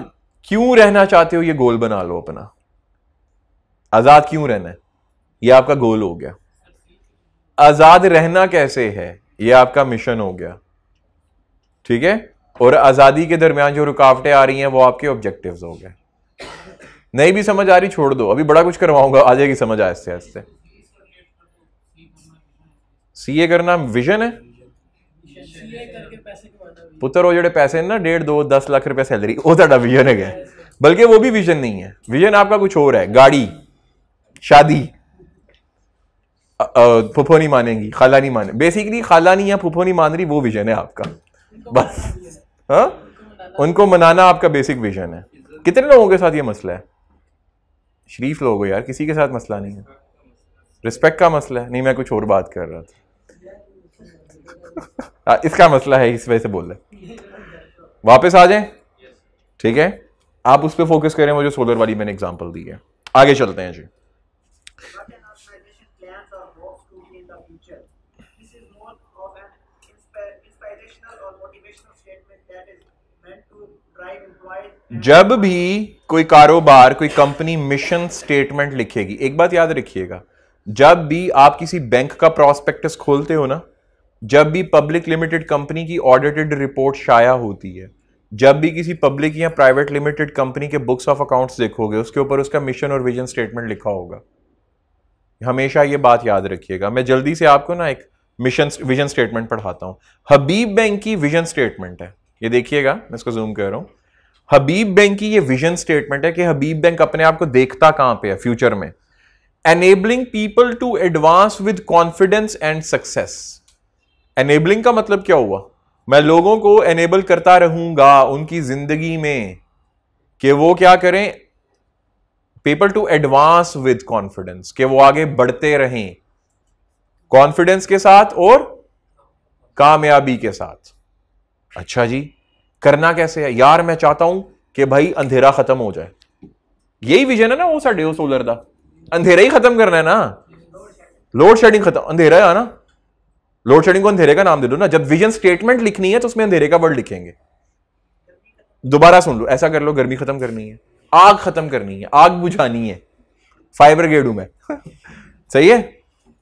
A: क्यों रहना चाहते हो ये गोल बना लो अपना आजाद क्यों रहना है ये आपका गोल हो गया आजाद रहना कैसे है ये आपका मिशन हो गया ठीक है और आजादी के दरमियान जो रुकावटें आ रही हैं वो आपके ऑब्जेक्टिव्स हो गए नहीं भी समझ आ रही छोड़ दो अभी बड़ा कुछ करवाऊंगा आ जाएगी समझ आस्ते आस्ते ਸੀਏ ਕਰਨਾ ਵਿਜ਼ਨ ਹੈ ਪੁੱਤਰ ਉਹ ਜਿਹੜੇ ਪੈਸੇ ਨਾ 1.5 2 10 ਲੱਖ ਰੁਪਏ ਸੈਲਰੀ ਉਹ ਤੁਹਾਡਾ ਵਿਜ਼ਨ है बल्कि वो भी विजन नहीं है विजन आपका कुछ और है गाड़ी शादी फुफो नहीं मानेंगी खाला नहीं माने बेसिकली खाला नहीं या फुफो नहीं मान रही वो विजन है आपका बस हाँ उनको मनाना आपका बेसिक विजन है कितने लोगों के साथ ये मसला है शरीफ लोग हो यार किसी के साथ मसला नहीं है रिस्पेक्ट का मसला है नहीं मैं कुछ और बात कर रहा था आ, हाँ, इसका मसला है इस वजह से बोल रहे वापस आ जाए ठीक है आप उस पर फोकस करें वो जो सोलर वाली मैंने एग्जाम्पल दी है आगे चलते हैं जी जब भी कोई कारोबार कोई कंपनी मिशन स्टेटमेंट लिखेगी एक बात याद रखिएगा जब भी आप किसी बैंक का प्रॉस्पेक्टस खोलते हो ना जब भी पब्लिक लिमिटेड कंपनी की ऑडिटेड रिपोर्ट शाया होती है जब भी किसी पब्लिक या प्राइवेट लिमिटेड कंपनी के बुक्स ऑफ अकाउंट्स देखोगे उसके ऊपर उसका मिशन और विजन स्टेटमेंट लिखा होगा हमेशा ये बात याद रखिएगा मैं जल्दी से आपको ना एक मिशन विजन स्टेटमेंट पढ़ाता हूँ हबीब बैंक की विजन स्टेटमेंट है ये देखिएगा मैं इसको जूम कह रहा हूँ हबीब बैंक की ये विजन स्टेटमेंट है कि हबीब बैंक अपने आप को देखता कहाँ पे है फ्यूचर में enabling people to advance with confidence and success enabling का मतलब क्या हुआ मैं लोगों को एनेबल करता रहूंगा उनकी जिंदगी में कि वो क्या करें people to advance with confidence कि वो आगे बढ़ते रहें कॉन्फिडेंस के साथ और कामयाबी के साथ अच्छा जी करना कैसे है यार मैं चाहता हूं कि भाई अंधेरा खत्म हो जाए यही विजन है ना वो साढ़े सोलर का अंधेरा ही खत्म करना है ना लोड शेडिंग खत्म अंधेरा है ना लोड शेडिंग को अंधेरे का नाम दे दो ना जब विजन स्टेटमेंट लिखनी है तो उसमें अंधेरे का वर्ड लिखेंगे दोबारा सुन लो ऐसा कर लो गर्मी खत्म करनी है आग खत्म करनी है आग बुझानी है फाइबर ब्रिगेड हूं मैं सही है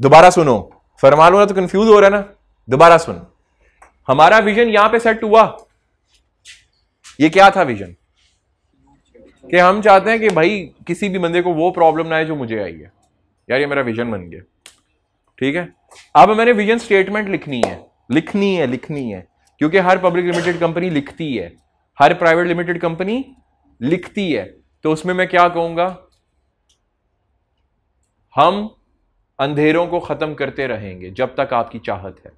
A: दोबारा सुनो फरमा लो ना तो कंफ्यूज हो रहा है ना दोबारा सुन हमारा विजन यहां पे सेट हुआ ये क्या था विजन कि हम चाहते हैं कि भाई किसी भी बंदे को वो प्रॉब्लम ना आए जो मुझे आई है यार ये मेरा विजन बन गया ठीक है अब मैंने विजन स्टेटमेंट लिखनी है लिखनी है लिखनी है क्योंकि हर पब्लिक लिमिटेड कंपनी लिखती है हर प्राइवेट लिमिटेड कंपनी लिखती है तो उसमें मैं क्या कहूंगा हम अंधेरों को खत्म करते रहेंगे जब तक आपकी चाहत है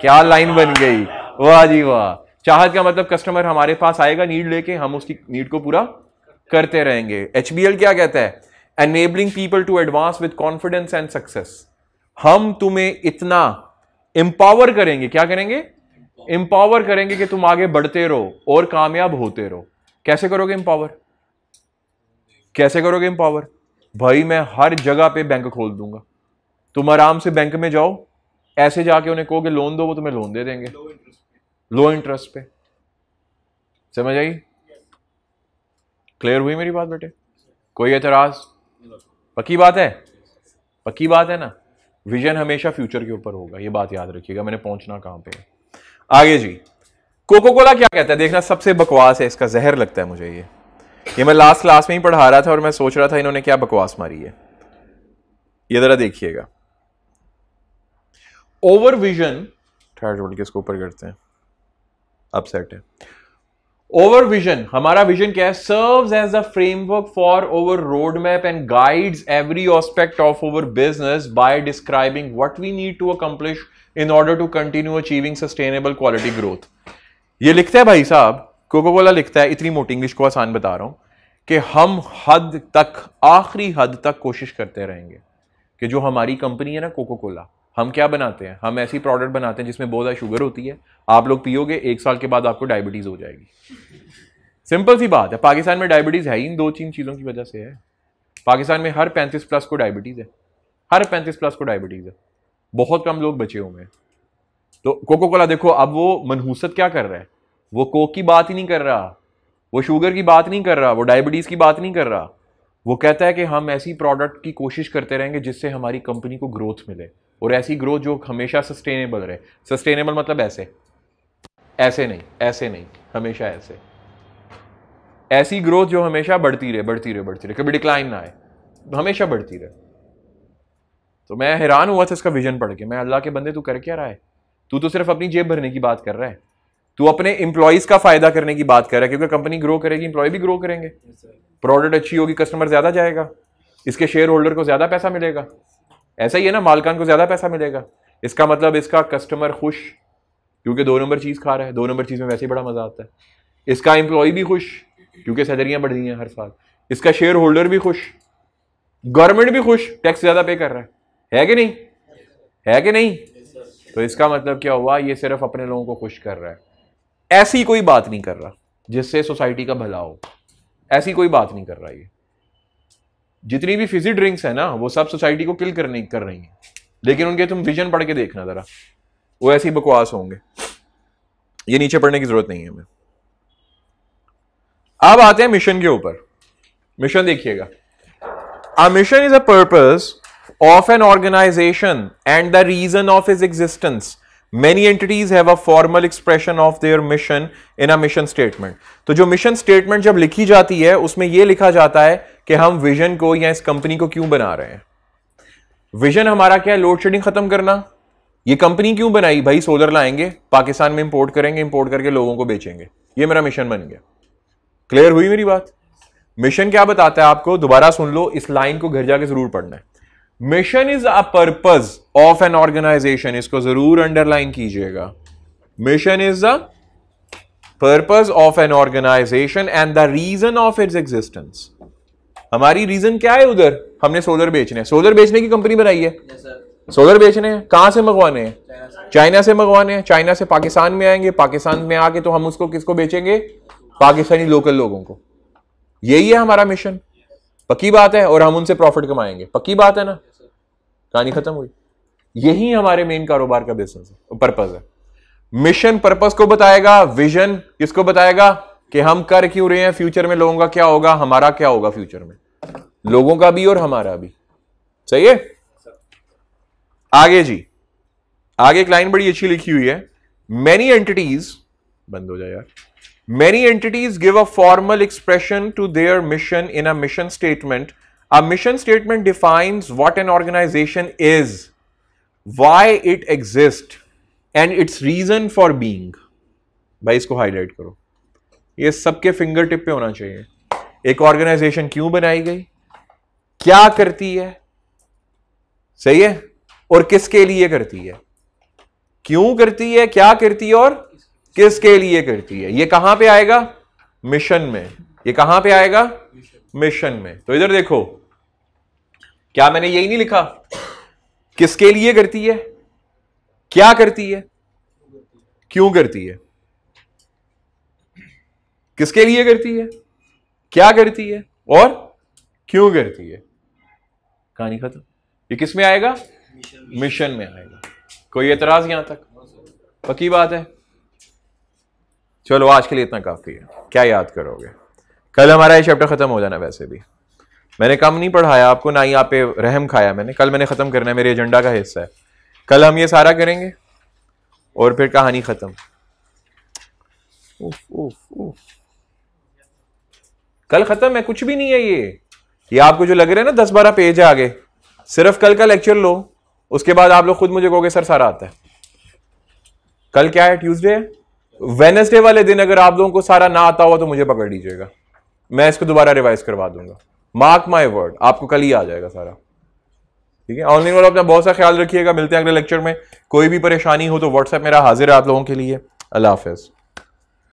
A: क्या लाइन बन गई वाह जी वाह चाहत का मतलब कस्टमर हमारे पास आएगा नीड लेके हम उसकी नीड को पूरा करते रहेंगे एच क्या कहता है enabling people to advance with confidence and success हम तुम्हें इतना एम्पावर करेंगे क्या करेंगे एम्पावर करेंगे कि तुम आगे बढ़ते रहो और कामयाब होते रहो कैसे करोगे एम्पावर कैसे करोगे एम्पावर भाई मैं हर जगह पे बैंक खोल दूंगा तुम आराम से बैंक में जाओ ऐसे जाके उन्हें कहो कि लोन दो वो तुम्हें लोन दे देंगे लो इंटरेस्ट पे समझ आई क्लियर हुई मेरी बात बेटे कोई एतराज पक्की बात है पक्की बात है ना विजन हमेशा फ्यूचर के ऊपर होगा ये बात याद रखिएगा मैंने पहुंचना कहां पे आगे जी कोको कोला क्या कहता है देखना सबसे बकवास है इसका जहर लगता है मुझे ये ये मैं लास्ट क्लास में ही पढ़ा रहा था और मैं सोच रहा था इन्होंने क्या बकवास मारी है ये जरा देखिएगा ओवर विजन थर्ड रोड के इसको ऊपर करते हैं अपसेट है ओवर विजन हमारा विजन क्या है serve as a framework for our road map and guide every aspect of our business by describing what we need to accomplish in order to continue achieving sustainable quality growth ये लिखता है भाई साहब cocoa Cola लिखता है इतनी मोटी English को आसान बता रहा हूं कि हम हद तक आखिरी हद तक कोशिश करते रहेंगे कि जो हमारी कंपनी है ना कोको कोला हम क्या बनाते हैं हम ऐसी प्रोडक्ट बनाते हैं जिसमें बहुत ज़्यादा शुगर होती है आप लोग पियोगे एक साल के बाद आपको डायबिटीज़ हो जाएगी सिंपल सी बात है पाकिस्तान में डायबिटीज़ है ही इन दो तीन चीज़ों की वजह से है पाकिस्तान में हर पैंतीस प्लस को डायबिटीज़ है हर पैंतीस प्लस को डायबिटीज़ है बहुत कम लोग बचे हुए हैं तो कोको कोला देखो अब वो मनहूसत क्या कर रहा है वो कोक की बात ही नहीं कर रहा वो शुगर की बात नहीं कर रहा वो डायबिटीज़ की बात नहीं कर रहा वो कहता है कि हम ऐसी प्रोडक्ट की कोशिश करते रहेंगे जिससे हमारी कंपनी को ग्रोथ मिले और ऐसी ग्रोथ जो हमेशा सस्टेनेबल रहे सस्टेनेबल मतलब ऐसे ऐसे नहीं ऐसे नहीं हमेशा ऐसे ऐसी ग्रोथ जो हमेशा बढ़ती रहे बढ़ती रहे बढ़ती रहे कभी डिक्लाइन ना आए हमेशा बढ़ती रहे तो मैं हैरान हुआ था इसका विजन पढ़ के मैं अल्लाह के बंदे तू कर क्या रहा है तू तो सिर्फ अपनी जेब भरने की बात कर रहा है तू अपने इंप्लॉयज का फायदा करने की बात कर रहा है क्योंकि कंपनी ग्रो करेगी इंप्लॉय भी ग्रो करेंगे प्रोडक्ट अच्छी होगी कस्टमर ज्यादा जाएगा इसके शेयर होल्डर को ज्यादा पैसा मिलेगा ऐसा ही है ना मालकान को ज़्यादा पैसा मिलेगा इसका मतलब इसका कस्टमर खुश क्योंकि दो नंबर चीज़ खा रहा है दो नंबर चीज़ में वैसे ही बड़ा मज़ा आता है इसका एम्प्लॉय भी खुश क्योंकि सैलरियाँ बढ़ गई हैं हर साल इसका शेयर होल्डर भी खुश गवर्नमेंट भी खुश टैक्स ज़्यादा पे कर रहा है है कि नहीं है कि नहीं तो इसका मतलब क्या हुआ ये सिर्फ अपने लोगों को खुश कर रहा है ऐसी कोई बात नहीं कर रहा जिससे सोसाइटी का भला हो ऐसी कोई बात नहीं कर रहा ये जितनी भी फिजी ड्रिंक्स है ना वो सब सोसाइटी को किल करने कर रही हैं लेकिन उनके तुम विजन पढ़ के देखना ज़रा वो ऐसे ही बकवास होंगे ये नीचे पढ़ने की ज़रूरत नहीं है हमें अब आते हैं मिशन के ऊपर मिशन देखिएगा a mission is a purpose of an organization and the reason of its existence many entities have a formal expression of their mission in a mission statement तो जो mission statement जब लिखी जाती है उसमें यह लिखा जाता है कि हम vision को या इस company को क्यों बना रहे हैं विजन हमारा क्या है लोड शेडिंग खत्म करना ये कंपनी क्यों बनाई भाई सोलर लाएंगे पाकिस्तान में इंपोर्ट करेंगे इंपोर्ट करके लोगों को बेचेंगे ये मेरा मिशन बन गया क्लियर हुई मेरी बात मिशन क्या बताता है आपको दोबारा सुन लो इस लाइन को घर जाके जरूर पढ़ना है mission is a purpose of an organization इसको जरूर अंडरलाइन कीजिएगा mission is a purpose of an organization and the reason of its existence हमारी रीजन क्या है उधर हमने सोलर बेचने हैं सोलर बेचने की कंपनी बनाई है सोलर बेचने हैं कहां से मंगवाने हैं चाइना से मंगवाने हैं चाइना से पाकिस्तान में आएंगे पाकिस्तान में आके तो हम उसको किसको बेचेंगे पाकिस्तानी लोकल लोगों को यही है हमारा मिशन पक्की बात है और हम उनसे प्रॉफिट कमाएंगे पक्की बात है ना कहानी खत्म हुई यही हमारे मेन कारोबार का बिजनेस है पर्पज है मिशन पर्पज को बताएगा विजन किसको बताएगा कि हम कर क्यों रहे हैं फ्यूचर में लोगों का क्या होगा हमारा क्या होगा फ्यूचर में लोगों का भी और हमारा भी सही है आगे जी आगे एक लाइन बड़ी अच्छी लिखी हुई है मैनी एंटिटीज बंद हो जाए यार Many entities give a formal expression to their mission in a mission statement. A mission statement defines what an organization is, why it exists, and its reason for being भाई इसको highlight करो ये सबके finger tip पे होना चाहिए एक organisation क्यों बनाई गई क्या करती है सही है और किसके लिए करती है क्यों करती है क्या करती है और किसके लिए करती है ये कहां पे आएगा मिशन में ये कहां पे आएगा मिशन में तो इधर देखो क्या मैंने यही नहीं लिखा किसके लिए करती है क्या करती है क्यों करती है किसके लिए करती है क्या करती है और क्यों करती है कहानी खत्म ये किस में आएगा मिशन में आएगा कोई एतराज यहां तक पक्की बात है चलो आज के लिए इतना काफ़ी है क्या याद करोगे कल हमारा ये चैप्टर ख़त्म हो जाना वैसे भी मैंने कम नहीं पढ़ाया आपको ना ही आप पे रहम खाया मैंने कल मैंने ख़त्म करना है मेरे एजेंडा का हिस्सा है कल हम ये सारा करेंगे और फिर कहानी ख़त्म कल ख़त्म है कुछ भी नहीं है ये ये आपको जो लग रहा है ना दस बारह पेज है आगे सिर्फ कल का लेक्चर लो उसके बाद आप लोग खुद मुझे कहोगे सर सारा आता है कल क्या है ट्यूसडे है वेनसडे वाले दिन अगर आप लोगों को सारा ना आता हुआ तो मुझे पकड़ लीजिएगा मैं इसको दोबारा रिवाइज करवा दूंगा मार्क माई वर्ड आपको कल ही आ जाएगा सारा ठीक है ऑनलाइन वाला अपना बहुत सा ख्याल रखिएगा मिलते हैं अगले लेक्चर में कोई भी परेशानी हो तो व्हाट्सएप मेरा हाजिर है आप लोगों के लिए अल्लाह हाफिज़